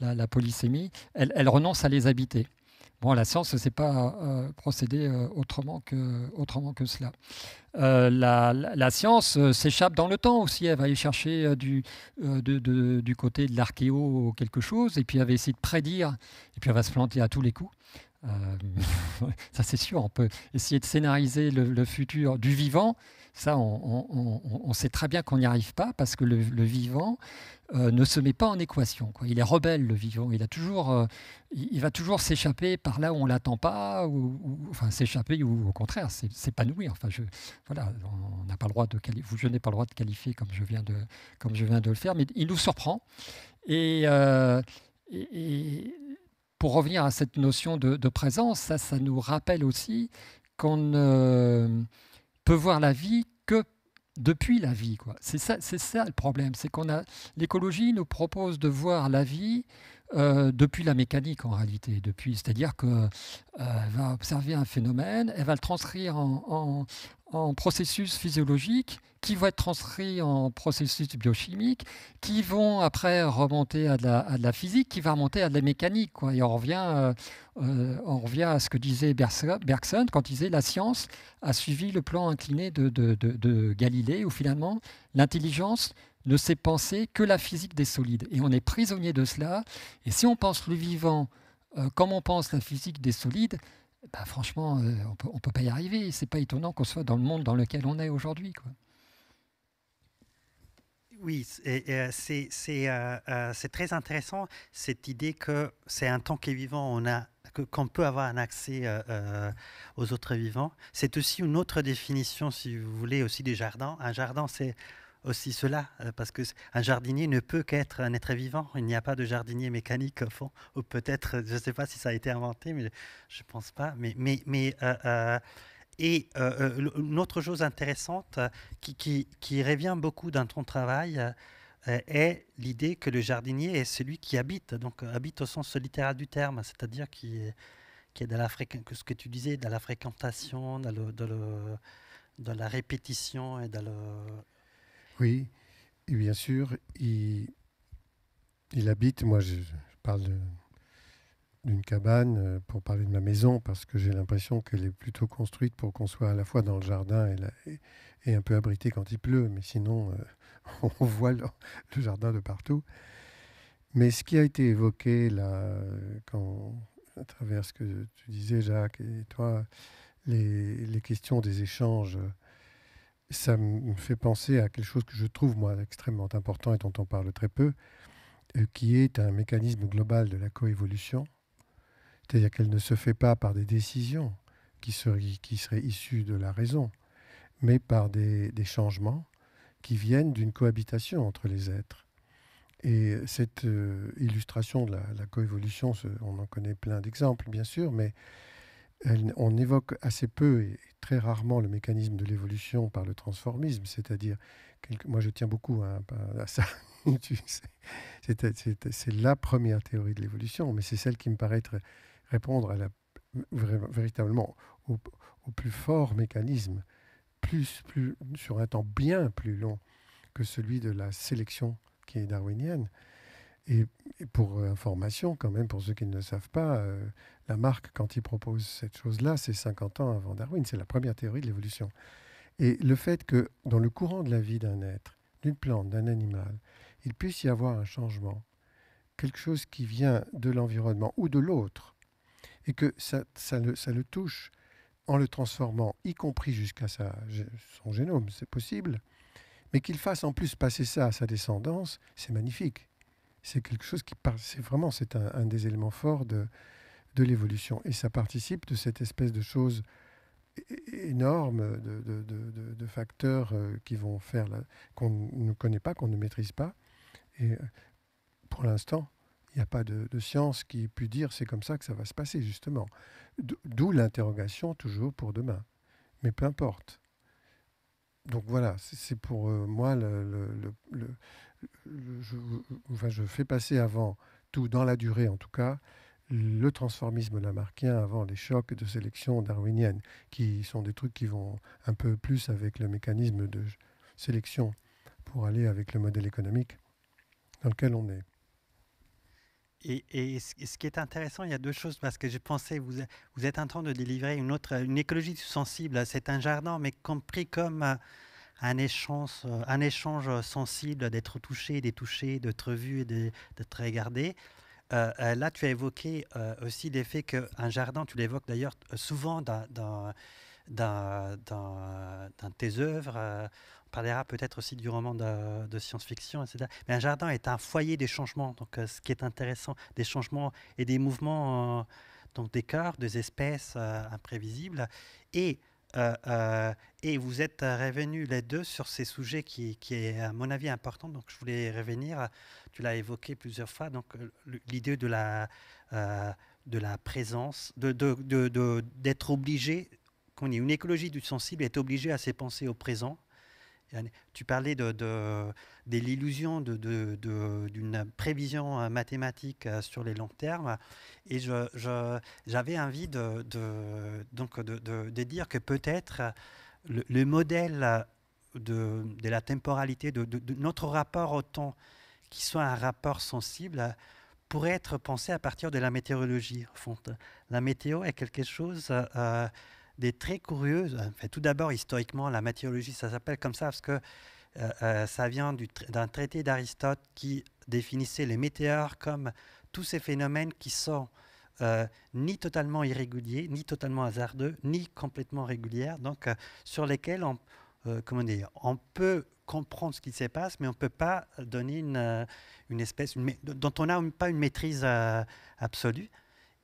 la, polysémie, elle renonce à les habiter. Bon, la science ne pas euh, procéder euh, autrement que, autrement que cela. Euh, la, la, science s'échappe dans le temps aussi. Elle va aller chercher du, du côté de l'archéo quelque chose, et puis elle va essayer de prédire, et puis elle va se planter à tous les coups. ça c'est sûr, on peut essayer de scénariser le, futur du vivant. Ça, on, on, on, sait très bien qu'on n'y arrive pas parce que le vivant, euh, ne se met pas en équation. Il est rebelle, le vivant. Il, a toujours, euh, il va toujours s'échapper par là où on ne l'attend pas, ou, enfin s'échapper, ou au contraire s'épanouir. Enfin, je, voilà, on n'a pas le droit de je n'ai pas le droit de qualifier comme je viens de, comme je viens de le faire, mais il nous surprend. Et, euh, pour revenir à cette notion de, présence, ça, ça nous rappelle aussi qu'on peut voir la vie depuis la vie. Quoi. C'est, ça, c'est ça le problème, c'est qu'on a l'écologie nous propose de voir la vie euh, depuis la mécanique en réalité, depuis, c'est-à-dire qu'elle euh, va observer un phénomène, elle va le transcrire en processus physiologique qui vont être transcrits en processus biochimiques, qui vont après remonter à de la, physique, qui va remonter à de la mécanique. Quoi. Et on revient, euh, euh, on revient à ce que disait Bergson quand il disait la science a suivi le plan incliné de, Galilée, où finalement l'intelligence ne sait penser que la physique des solides. Et on est prisonnier de cela. Et si on pense le vivant euh, comme on pense la physique des solides, bah, franchement, on ne peut pas y arriver. C'est pas étonnant qu'on soit dans le monde dans lequel on est aujourd'hui. Quoi. Oui, euh, euh, euh, c'est très intéressant cette idée que c'est un temps qui est vivant, on a qu'on peut avoir un accès aux autres vivants. C'est aussi une autre définition, si vous voulez, aussi des jardins. Un jardin, c'est aussi cela, parce qu'un jardinier ne peut qu'être un être vivant. Il n'y a pas de jardinier mécanique au fond, ou peut-être, je ne sais pas si ça a été inventé, mais je ne pense pas. Mais, mais, et euh, euh, une autre chose intéressante euh, qui, revient beaucoup dans ton travail est l'idée que le jardinier est celui qui habite, donc habite au sens littéral du terme, c'est-à-dire qui est, qui est dans la ce que tu disais, dans la fréquentation, dans, la répétition et dans le... Oui, bien sûr, il, il habite, moi je parle de d'une cabane, euh, pour parler de ma maison, parce que j'ai l'impression qu'elle est plutôt construite pour qu'on soit à la fois dans le jardin et, la, un peu abrité quand il pleut, mais sinon euh, on voit le, jardin de partout. Mais ce qui a été évoqué là, quand, à travers ce que tu disais, Jacques, et toi, les, les questions des échanges, ça me fait penser à quelque chose que je trouve, moi, extrêmement important et dont on parle très peu, euh, qui est un mécanisme global de la coévolution, c'est-à-dire qu'elle ne se fait pas par des décisions qui seraient, qui issues de la raison, mais par des, changements qui viennent d'une cohabitation entre les êtres. Et cette euh, illustration de la, coévolution, on en connaît plein d'exemples, bien sûr, mais on évoque assez peu et, très rarement le mécanisme de l'évolution par le transformisme, c'est-à-dire, moi je tiens beaucoup à, hein, à ça, c'est la première théorie de l'évolution, mais c'est celle qui me paraît très, répondre à la, véritablement au, plus fort mécanisme, plus, plus, sur un temps bien plus long que celui de la sélection qui est darwinienne. Et, pour information, quand même, pour ceux qui ne le savent pas, euh, la marque quand il propose cette chose-là, c'est 50 ans avant Darwin, c'est la première théorie de l'évolution. Et le fait que dans le courant de la vie d'un être, d'une plante, d'un animal, il puisse y avoir un changement, quelque chose qui vient de l'environnement ou de l'autre, et que ça, le, ça le touche en le transformant, y compris jusqu'à son génome, c'est possible, mais qu'il fasse en plus passer ça à sa descendance, c'est magnifique. C'est quelque chose qui c'est vraiment c'est un, des éléments forts de, l'évolution. Et ça participe de cette espèce de chose énorme, de, de facteurs euh, qui vont faire qu'on ne connaît pas, qu'on ne maîtrise pas. Et euh, pour l'instant, il n'y a pas de, science qui puisse pu dire c'est comme ça que ça va se passer, justement. D'où l'interrogation toujours pour demain. Mais peu importe. Donc voilà, c'est pour euh, moi le, je, enfin, je fais passer avant tout, dans la durée en tout cas, le transformisme lamarckien avant les chocs de sélection darwinienne, qui sont des trucs qui vont un peu plus avec le mécanisme de sélection pour aller avec le modèle économique dans lequel on est. Et, ce qui est intéressant, il y a deux choses, parce que je pensais, vous, vous êtes en train de délivrer une autre, une écologie sensible. C'est un jardin, mais compris comme euh, un échange, euh, un échange sensible d'être touché, des touché, d'être vu et d'être regardé. Euh, là, tu as évoqué aussi l'effet qu'un jardin, tu l'évoques d'ailleurs souvent dans, dans, dans, tes œuvres, parlera peut-être aussi du roman de, science-fiction, etc. Mais un jardin est un foyer des changements, donc euh, ce qui est intéressant, des changements et des mouvements, euh, donc des corps, des espèces euh, imprévisibles. Et, et vous êtes revenus les deux sur ces sujets qui, est à mon avis important, donc je voulais revenir, tu l'as évoqué plusieurs fois, donc l'idée de la, de la présence, d'être de, obligé, qu'on ait une écologie du sensible, est obligé à ses pensées au présent tu parlais de, de l'illusion d'une prévision euh, mathématique euh, sur les longs termes. Et j'avais je, envie de, donc de, dire que peut-être le, modèle de, la temporalité, de, notre rapport au temps, qui soit un rapport sensible, pourrait être pensé à partir de la météorologie. La météo est quelque chose... Euh, des très curieuses, euh, tout d'abord, historiquement, la météorologie, ça s'appelle comme ça parce que euh, euh, ça vient d'un traité d'Aristote qui définissait les météores comme tous ces phénomènes qui sont ni totalement irréguliers, ni totalement hasardeux, ni complètement réguliers, donc sur lesquels on, comment dire, on peut comprendre ce qui se passe, mais on ne peut pas donner une, une espèce dont on n'a pas une maîtrise absolue.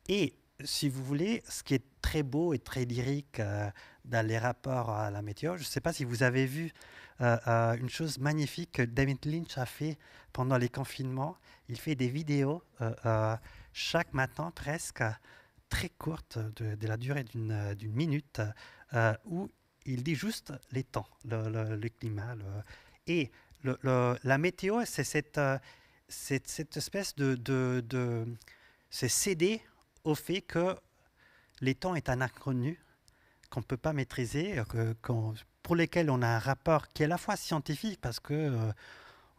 Et si vous voulez, ce qui est très beau et très lyrique euh, dans les rapports à la météo, je ne sais pas si vous avez vu euh, euh, une chose magnifique que David Lynch a fait pendant les confinements. Il fait des vidéos chaque matin presque très courtes, de, la durée d'une minute, où il dit juste les temps, le, climat. et la météo, c'est cette, espèce de... de, c'est au fait que les temps est un inconnu qu'on ne peut pas maîtriser, euh, que, pour lesquels on a un rapport qui est à la fois scientifique, parce que euh,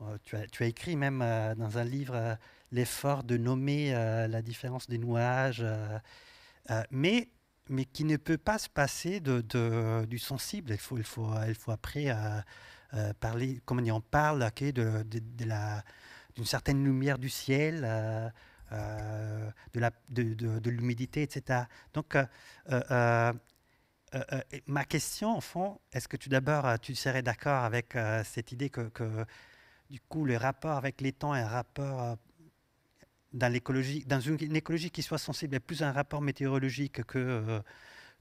euh, tu, as, tu, as, écrit même dans un livre l'effort de nommer la différence des nuages, mais, mais qui ne peut pas se passer de, du sensible. Il faut, il faut, il faut après parler, comme on y en parle, de, de, de d'une certaine lumière du ciel, euh, de, la, de, l'humidité, etc. Donc, euh, euh, ma question, en fond, est-ce que tu d'abord, tu serais d'accord avec cette idée que, du coup, le rapport avec les temps est un rapport dans l'écologie, dans une, écologie qui soit sensible à plus un rapport météorologique que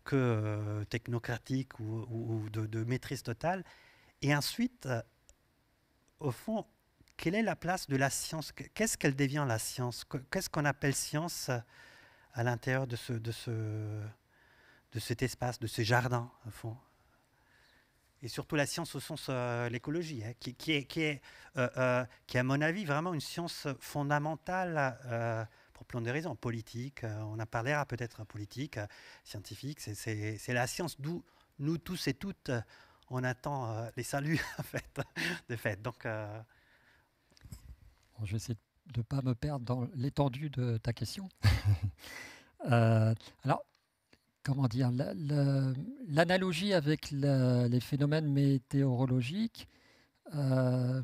que technocratique ou, de, maîtrise totale. Et ensuite, au fond, quelle est la place de la science Qu'est-ce qu'elle devient la science Qu'est-ce qu'on appelle science à l'intérieur de, ce, de, ce, de cet espace, de ce jardin, au fond et surtout la science au sens de euh, l'écologie, hein, qui, est, qui, est, euh, euh, qui à mon avis, vraiment une science fondamentale pour plein de raisons, politique, on en parlera peut-être, hein, politique, scientifique, c'est la science d'où nous tous et toutes, on attend les saluts, en fait, de fait. Donc, je vais essayer de ne pas me perdre dans l'étendue de ta question. Euh, alors, comment dire, l'analogie avec les phénomènes météorologiques, euh,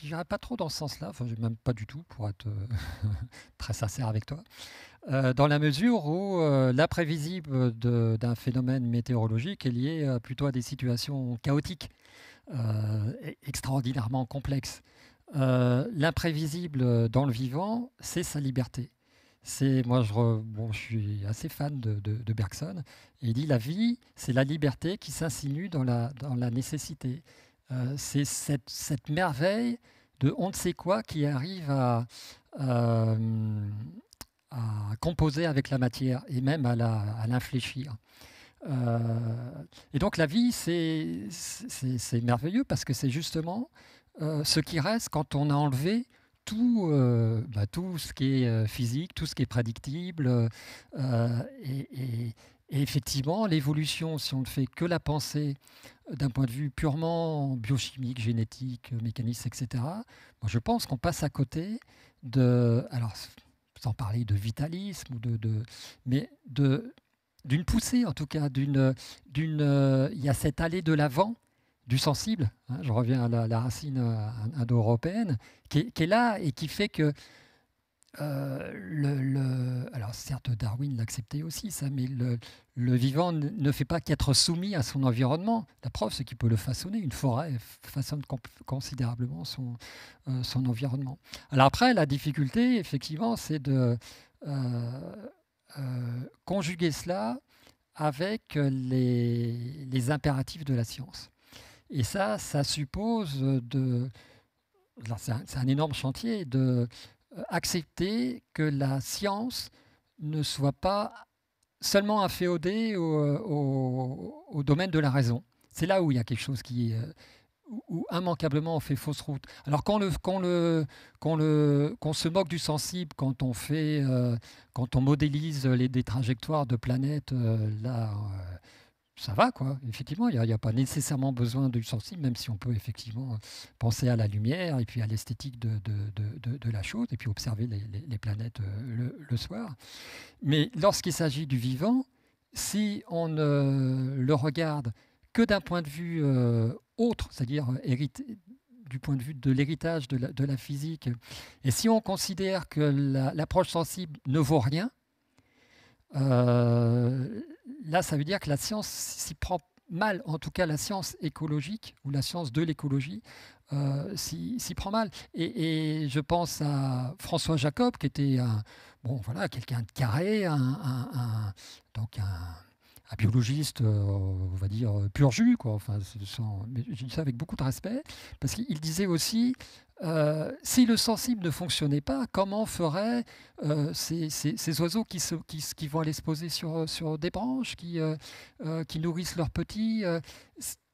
je n'irai pas trop dans ce sens-là, enfin, même pas du tout, pour être euh, très sincère avec toi, euh, dans la mesure où l'imprévisible d'un phénomène météorologique est lié plutôt à des situations chaotiques, extraordinairement complexes. Euh, l'imprévisible euh, dans le vivant, c'est sa liberté. C'est moi, je, suis assez fan de, Bergson. il dit la vie, c'est la liberté qui s'insinue dans la, nécessité. Euh, c'est cette, merveille de on ne sait quoi qui arrive à, composer avec la matière et même à l'infléchir. et donc la vie, c'est merveilleux parce que c'est justement euh, ce qui reste quand on a enlevé tout, euh, bah, tout ce qui est euh, physique, tout ce qui est prédictible. et, effectivement, l'évolution, si on ne fait que la pensée d'un point de vue purement biochimique, génétique, mécaniste, etc., je pense qu'on passe à côté de... Alors, sans parler de vitalisme, ou de, de, mais de d'une poussée en tout cas, d'une, d'une, il y a cette allée de l'avant du sensible, hein, je reviens à la, racine euh, indo-européenne, qui, est là et qui fait que euh, alors certes, Darwin l'acceptait aussi, ça, mais le, vivant ne fait pas qu'être soumis à son environnement. La preuve, c'est qu'il peut le façonner. Une forêt façonne considérablement euh, son, environnement. Alors après, la difficulté, effectivement, c'est de conjuguer cela avec les impératifs de la science. Et ça, ça suppose de. C'est un, énorme chantier de euh, accepter que la science ne soit pas seulement afféodée euh, au, domaine de la raison. C'est là où il y a quelque chose qui, euh, où immanquablement on fait fausse route. Alors quand le, le, quand le, se moque du sensible, quand on fait, quand on modélise les, des trajectoires de planètes, là, ça va, quoi. Effectivement, il n'y a, pas nécessairement besoin du sensible, même si on peut effectivement euh, penser à la lumière et puis à l'esthétique de, la chose, et puis observer les, planètes euh, le, soir. Mais lorsqu'il s'agit du vivant, si on ne le regarde que d'un point de vue euh, autre, c'est-à-dire du point de vue de l'héritage de, la, physique, et si on considère que l'approche sensible ne vaut rien, là, ça veut dire que la science s'y prend mal, en tout cas la science écologique ou la science de l'écologie euh, s'y prend mal. Et, je pense à François Jacob, qui était bon, voilà, quelqu'un de carré, donc un, un biologiste, euh, on va dire, euh, pur jus. Quoi. Enfin, Mais je dis ça avec beaucoup de respect, parce qu'il disait aussi, euh, si le sensible ne fonctionnait pas, comment feraient ces, oiseaux qui, qui, vont aller se poser sur, sur des branches, qui, qui nourrissent leurs petits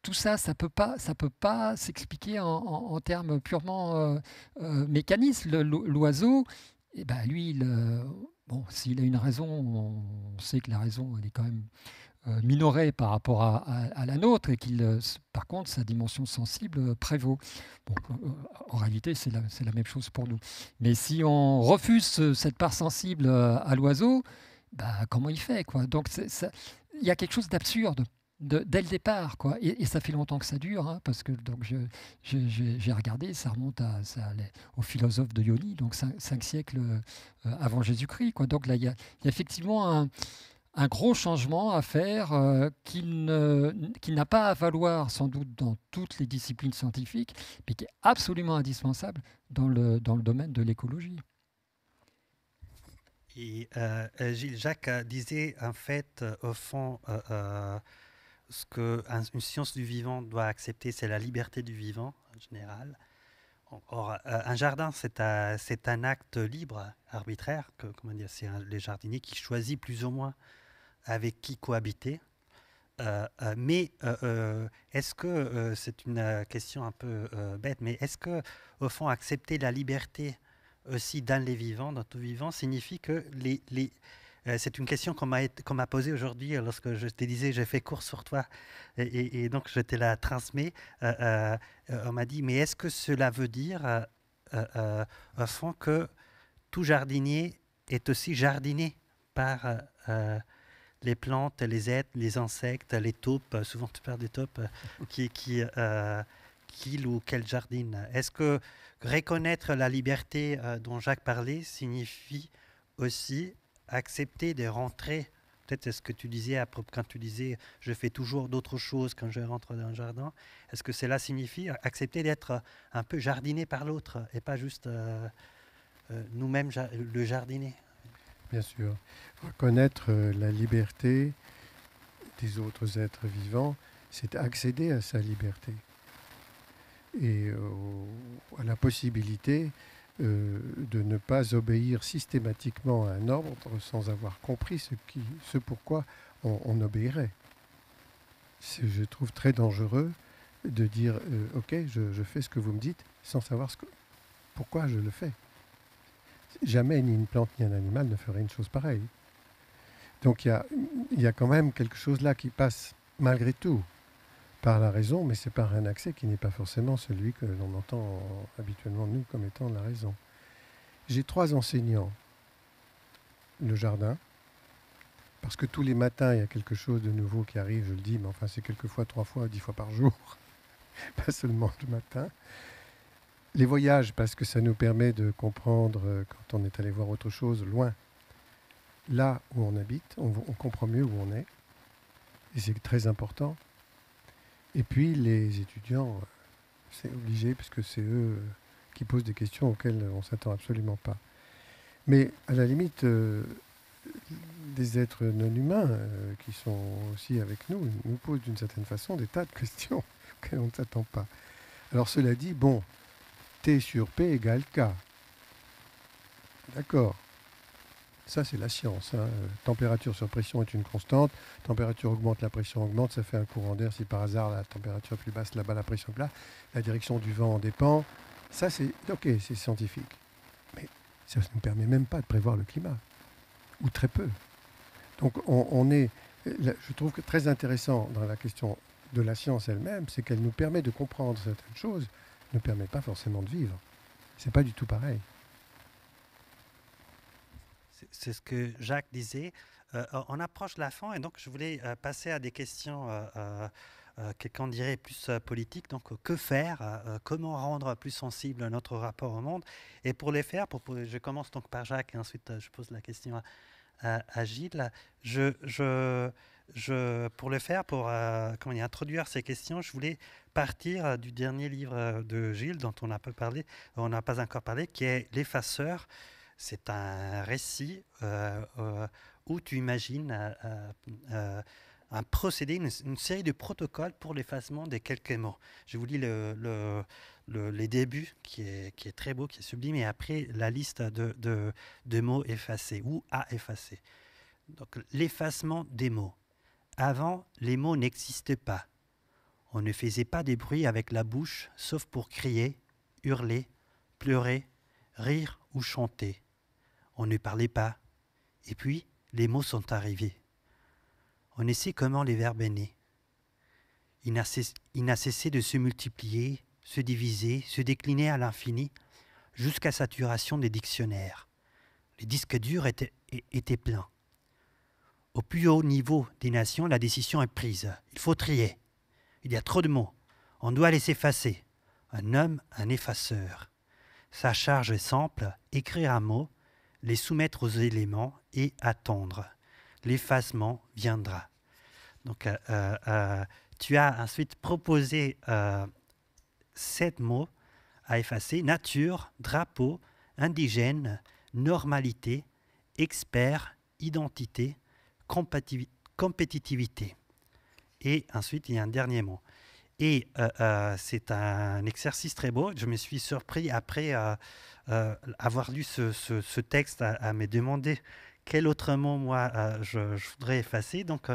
tout ça, ça peut pas, peut pas s'expliquer en, en, termes purement mécanisme. L'oiseau, eh ben lui, bon, s'il a une raison, on sait que la raison, elle est quand même euh, minoré par rapport à, la nôtre et qu'il, euh, par contre, sa dimension sensible euh, prévaut. en réalité, c'est la, même chose pour nous. Mais si on refuse cette part sensible à l'oiseau, bah, comment il fait quoi Donc, il y a quelque chose d'absurde. dès le départ. Quoi. Et, ça fait longtemps que ça dure, hein, parce que donc j'ai regardé, ça remonte à, ça, de Yoni, donc cinq siècles avant Jésus-Christ. Donc là, il y, a effectivement un, un gros changement à faire euh, qui, n'a pas à valoir sans doute dans toutes les disciplines scientifiques, mais qui est absolument indispensable dans le, dans le domaine de l'écologie. Et euh, euh, Gilles Jacques disait en fait, au fond, ce qu'une science du vivant doit accepter, c'est la liberté du vivant en général. Or, un jardin, c'est un, un, acte libre, arbitraire, que, comment dire, c'est les jardiniers qui choisissent plus ou moins avec qui cohabiter. Euh, euh, mais euh, est-ce que, c'est une question un peu bête, mais est-ce que, au fond, accepter la liberté aussi dans les vivants, dans tout vivant, signifie que les. c'est une question qu'on m'a, m'a posée aujourd'hui lorsque je te disais j'ai fait cours sur toi et, et donc je te la transmets. on m'a dit mais est-ce que cela veut dire au fond que tout jardinier est aussi jardiné par les plantes, les êtres, les insectes, les taupes, euh, souvent tu parles des taupes, euh, qui, qui, euh, ou quel jardin. Est-ce que reconnaître la liberté euh, dont Jacques parlait signifie aussi accepter de rentrer Peut-être ce que tu disais à quand tu disais je fais toujours d'autres choses quand je rentre dans le jardin. Est-ce que cela signifie accepter d'être un peu jardiné par l'autre et pas juste nous-mêmes le jardiner bien sûr. Reconnaître euh, la liberté des autres êtres vivants, c'est accéder à sa liberté et euh, à la possibilité euh, de ne pas obéir systématiquement à un ordre sans avoir compris ce, qui, ce pourquoi on, obéirait. Je trouve très dangereux de dire ok, je, je, fais ce que vous me dites sans savoir pourquoi je le fais jamais ni une plante ni un animal ne ferait une chose pareille. Donc il y a, quand même quelque chose là qui passe malgré tout par la raison, mais c'est par un accès qui n'est pas forcément celui que l'on entend habituellement nous comme étant la raison. J'ai trois enseignants. Le jardin, parce que tous les matins, il y a quelque chose de nouveau qui arrive, je le dis, mais enfin c'est quelquefois trois fois, dix fois par jour, pas seulement le matin les voyages, parce que ça nous permet de comprendre, euh, quand on est allé voir autre chose, loin, là où on habite, on, comprend mieux où on est. Et c'est très important. Et puis les étudiants, euh, c'est obligé, puisque c'est eux euh, qui posent des questions auxquelles on ne s'attend absolument pas. Mais à la limite, des êtres non humains qui sont aussi avec nous nous posent d'une certaine façon des tas de questions auxquelles on ne s'attend pas. Alors cela dit, bon, T sur P égale K. D'accord. Ça, c'est la science. Hein. Température sur pression est une constante. Température augmente, la pression augmente. Ça fait un courant d'air. Si par hasard la température est plus basse, là-bas la pression est plus basse, la direction du vent en dépend. Ça, c'est OK, c'est scientifique. Mais ça ne nous permet même pas de prévoir le climat, ou très peu. Donc, on est. Je trouve que très intéressant dans la question de la science elle-même, c'est qu'elle nous permet de comprendre certaines choses ne permet pas forcément de vivre. C'est pas du tout pareil. C'est ce que Jacques disait. Euh, euh, on approche la fin et donc je voulais euh, passer à des questions. quelqu'un dirait plus politiques. donc que faire, comment rendre plus sensible notre rapport au monde. Et pour les faire, je commence donc par Jacques et ensuite je pose la question à, Gilles. Je, je pour le faire, pour euh, introduire ces questions, je voulais partir euh, du dernier livre euh, de Gilles dont on n'a pas parlé, on n'a pas encore parlé, qui est L'effaceur. C'est un récit où tu imagines un procédé, une, série de protocoles pour l'effacement des quelques mots. Je vous lis le, le, les débuts, qui est, très beau, qui est sublime, et après la liste de, de mots effacés ou à effacer. Donc l'effacement des mots. Avant, les mots n'existaient pas. On ne faisait pas des bruits avec la bouche, sauf pour crier, hurler, pleurer, rire ou chanter. On ne parlait pas. Et puis, les mots sont arrivés. On sait comment les verbes nés. Il n'a cessé, de se multiplier, se diviser, se décliner à l'infini, jusqu'à saturation des dictionnaires. Les disques durs étaient pleins. Au plus haut niveau des nations, la décision est prise. Il faut trier. Il y a trop de mots. On doit les effacer. Un homme, un effaceur. Sa charge est simple, écrire un mot, les soumettre aux éléments et attendre. L'effacement viendra. Donc, euh, euh, euh, tu as ensuite proposé sept mots à effacer nature, drapeau, indigène, normalité, expert, identité, compétitivité. Et ensuite, il y a un dernier mot. Et euh, euh, c'est un exercice très beau. Je me suis surpris après euh, avoir lu ce, texte à, me demander quel autre mot moi je, voudrais effacer. Donc,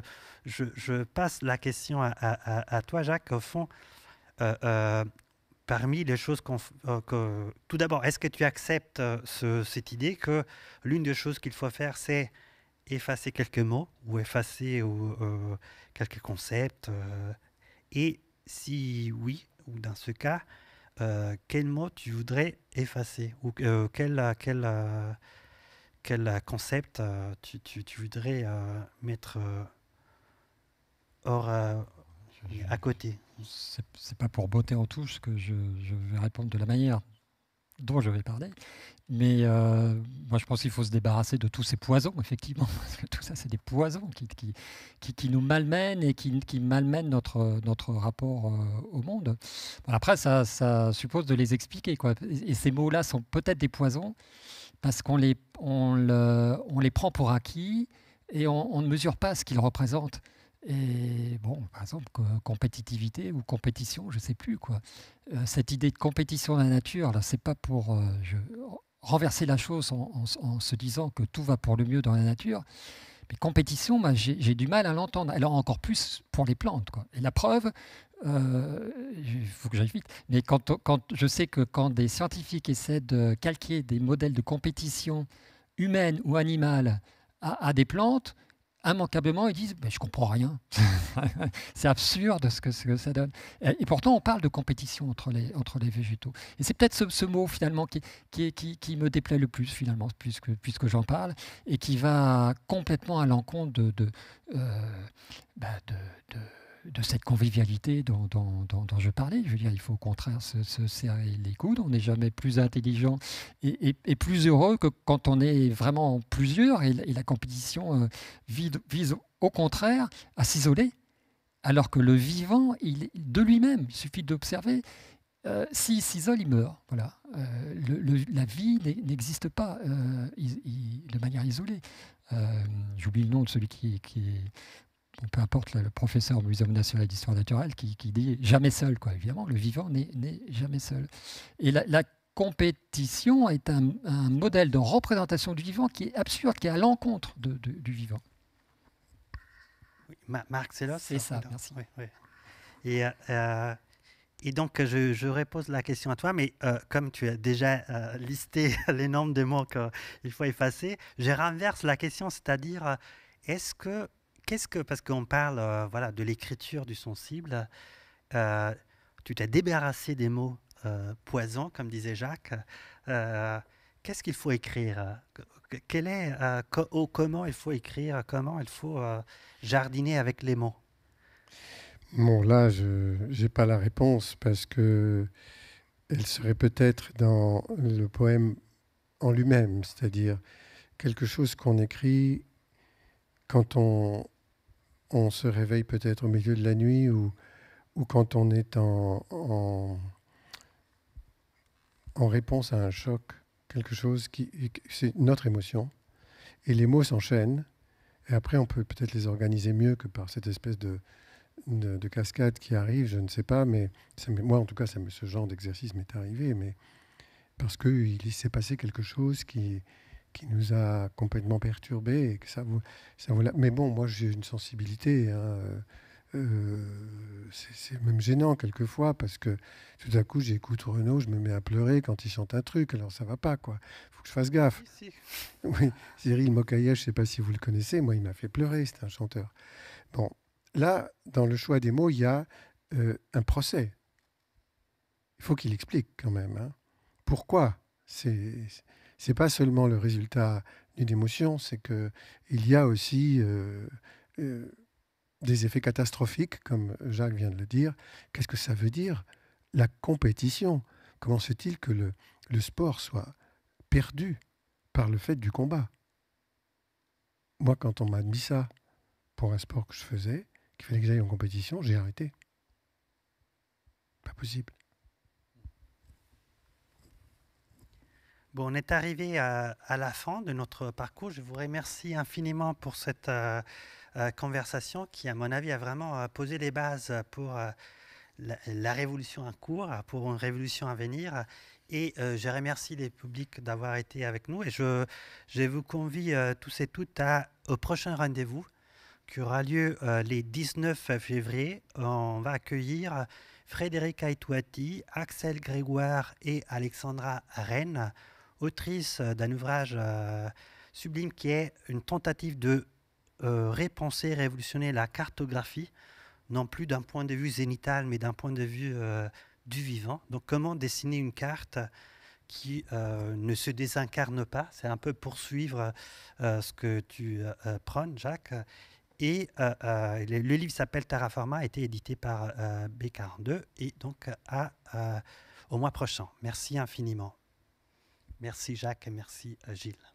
je, passe la question à, toi, Jacques. Au fond, parmi les choses qu'on, que, tout d'abord, est-ce que tu acceptes cette idée que l'une des choses qu'il faut faire, c'est effacer quelques mots ou effacer euh, euh, quelques concepts euh. Et si oui, ou dans ce cas, quel mot tu voudrais effacer ou quel, concept tu, voudrais mettre hors, à côté C'est pas pour botter en touche que je, je vais répondre de la manière dont je vais parler. Mais euh, moi, je pense qu'il faut se débarrasser de tous ces poisons, effectivement, parce que tout ça, c'est des poisons qui, qui, nous malmènent et qui, malmènent notre, notre rapport euh, au monde. après, ça, ça, suppose de les expliquer. Quoi. Et, ces mots-là sont peut-être des poisons parce qu'on les, on, le, on les prend pour acquis et on, on ne mesure pas ce qu'ils représentent. Et bon, par exemple, compétitivité ou compétition, je ne sais plus quoi. Euh, cette idée de compétition dans la nature, là, c'est pas pour euh, renverser la chose en, se disant que tout va pour le mieux dans la nature. Mais compétition, bah, j'ai du mal à l'entendre. Alors encore plus pour les plantes. Et la preuve, il euh, faut que j'aille vite, mais quand, je sais que quand des scientifiques essaient de calquer des modèles de compétition humaine ou animale à des plantes, immanquablement, ils disent Mais je comprends rien. c'est absurde ce que, ce ça donne. Et, pourtant, on parle de compétition entre les, entre les végétaux. Et c'est peut-être ce, mot, finalement, qui, qui, qui, me déplaît le plus, finalement, puisque, puisque j'en parle, et qui va complètement à l'encontre de, de euh, bah, de cette convivialité dont, je parlais. Je veux dire, il faut au contraire se, serrer les coudes. On n'est jamais plus intelligent et, plus heureux que quand on est vraiment plusieurs. Et, la compétition euh, vise, au contraire à s'isoler, alors que le vivant, de lui-même, il suffit d'observer, euh, s'il s'isole, il meurt. Voilà. Euh, la vie n'existe pas de manière isolée. J'oublie le nom de celui qui est peu importe le, le, professeur au Muséum national d'histoire naturelle qui, dit jamais seul, quoi. Évidemment, le vivant n'est jamais seul. Et la, compétition est un, modèle de représentation du vivant qui est absurde, qui est à l'encontre du vivant. Marc, c'est là C'est ça, merci. Et, euh, euh, et, donc, je, je, repose la question à toi, mais euh, comme tu as déjà listé les nombres de mots qu'il faut effacer, je renverse la question, c'est-à-dire, est-ce que ce que, parce qu'on parle euh, voilà, de l'écriture du sensible, euh, tu t'es débarrassé des mots euh, poisons, comme disait Jacques. Euh, qu'est-ce qu'il faut écrire Quel est, oh, Comment il faut écrire Comment il faut jardiner avec les mots Bon, là, je n'ai pas la réponse parce que elle serait peut-être dans le poème en lui-même, c'est-à-dire quelque chose qu'on écrit quand on on se réveille peut-être au milieu de la nuit ou, ou quand on est en, en, réponse à un choc, quelque chose qui. C'est notre émotion. Et les mots s'enchaînent. Et après, on peut peut-être les organiser mieux que par cette espèce de, de, cascade qui arrive. Je ne sais pas, mais ça, moi, en tout cas, ça, ce genre d'exercice m'est arrivé. Mais parce qu'il s'est passé quelque chose qui qui nous a complètement perturbés. Et que ça vous, ça vous Mais bon, moi j'ai une sensibilité. Hein, euh, euh, c'est même gênant quelquefois parce que tout à coup j'écoute Renaud, je me mets à pleurer quand il chante un truc, alors ça va pas quoi. Faut que je fasse gaffe. Oui, Cyril Mokayesh, je sais pas si vous le connaissez, moi il m'a fait pleurer, c'est un chanteur. Bon, là dans le choix des mots, il y a euh, un procès. Il faut qu'il explique quand même hein. pourquoi c'est c'est pas seulement le résultat d'une émotion, c'est que il y a aussi euh, euh, des effets catastrophiques, comme Jacques vient de le dire. Qu'est-ce que ça veut dire La compétition. Comment se fait-il que le, sport soit perdu par le fait du combat Moi, quand on m'a dit ça pour un sport que je faisais, qu'il fallait que j'aille en compétition, j'ai arrêté. Pas possible. Bon, on est arrivé à, la fin de notre parcours. Je vous remercie infiniment pour cette euh, euh, conversation qui, à mon avis, a vraiment euh, posé les bases pour la, révolution en cours, pour une révolution à venir. Et je remercie les publics d'avoir été avec nous. Et je, vous convie tous et toutes à, au prochain rendez-vous qui aura lieu les 19 février. On va accueillir Frédéric Aitouati, Axel Grégoire et Alexandra Rennes autrice euh, d'un ouvrage euh, sublime qui est une tentative de euh, répenser, révolutionner la cartographie, non plus d'un point de vue zénital, mais d'un point de vue du vivant. Donc comment dessiner une carte qui ne se désincarne pas. C'est un peu poursuivre ce que tu prônes, Jacques. Et le, livre s'appelle Taraforma, a été édité par B42 et donc à, au mois prochain. Merci infiniment. Merci Jacques et merci euh, Gilles.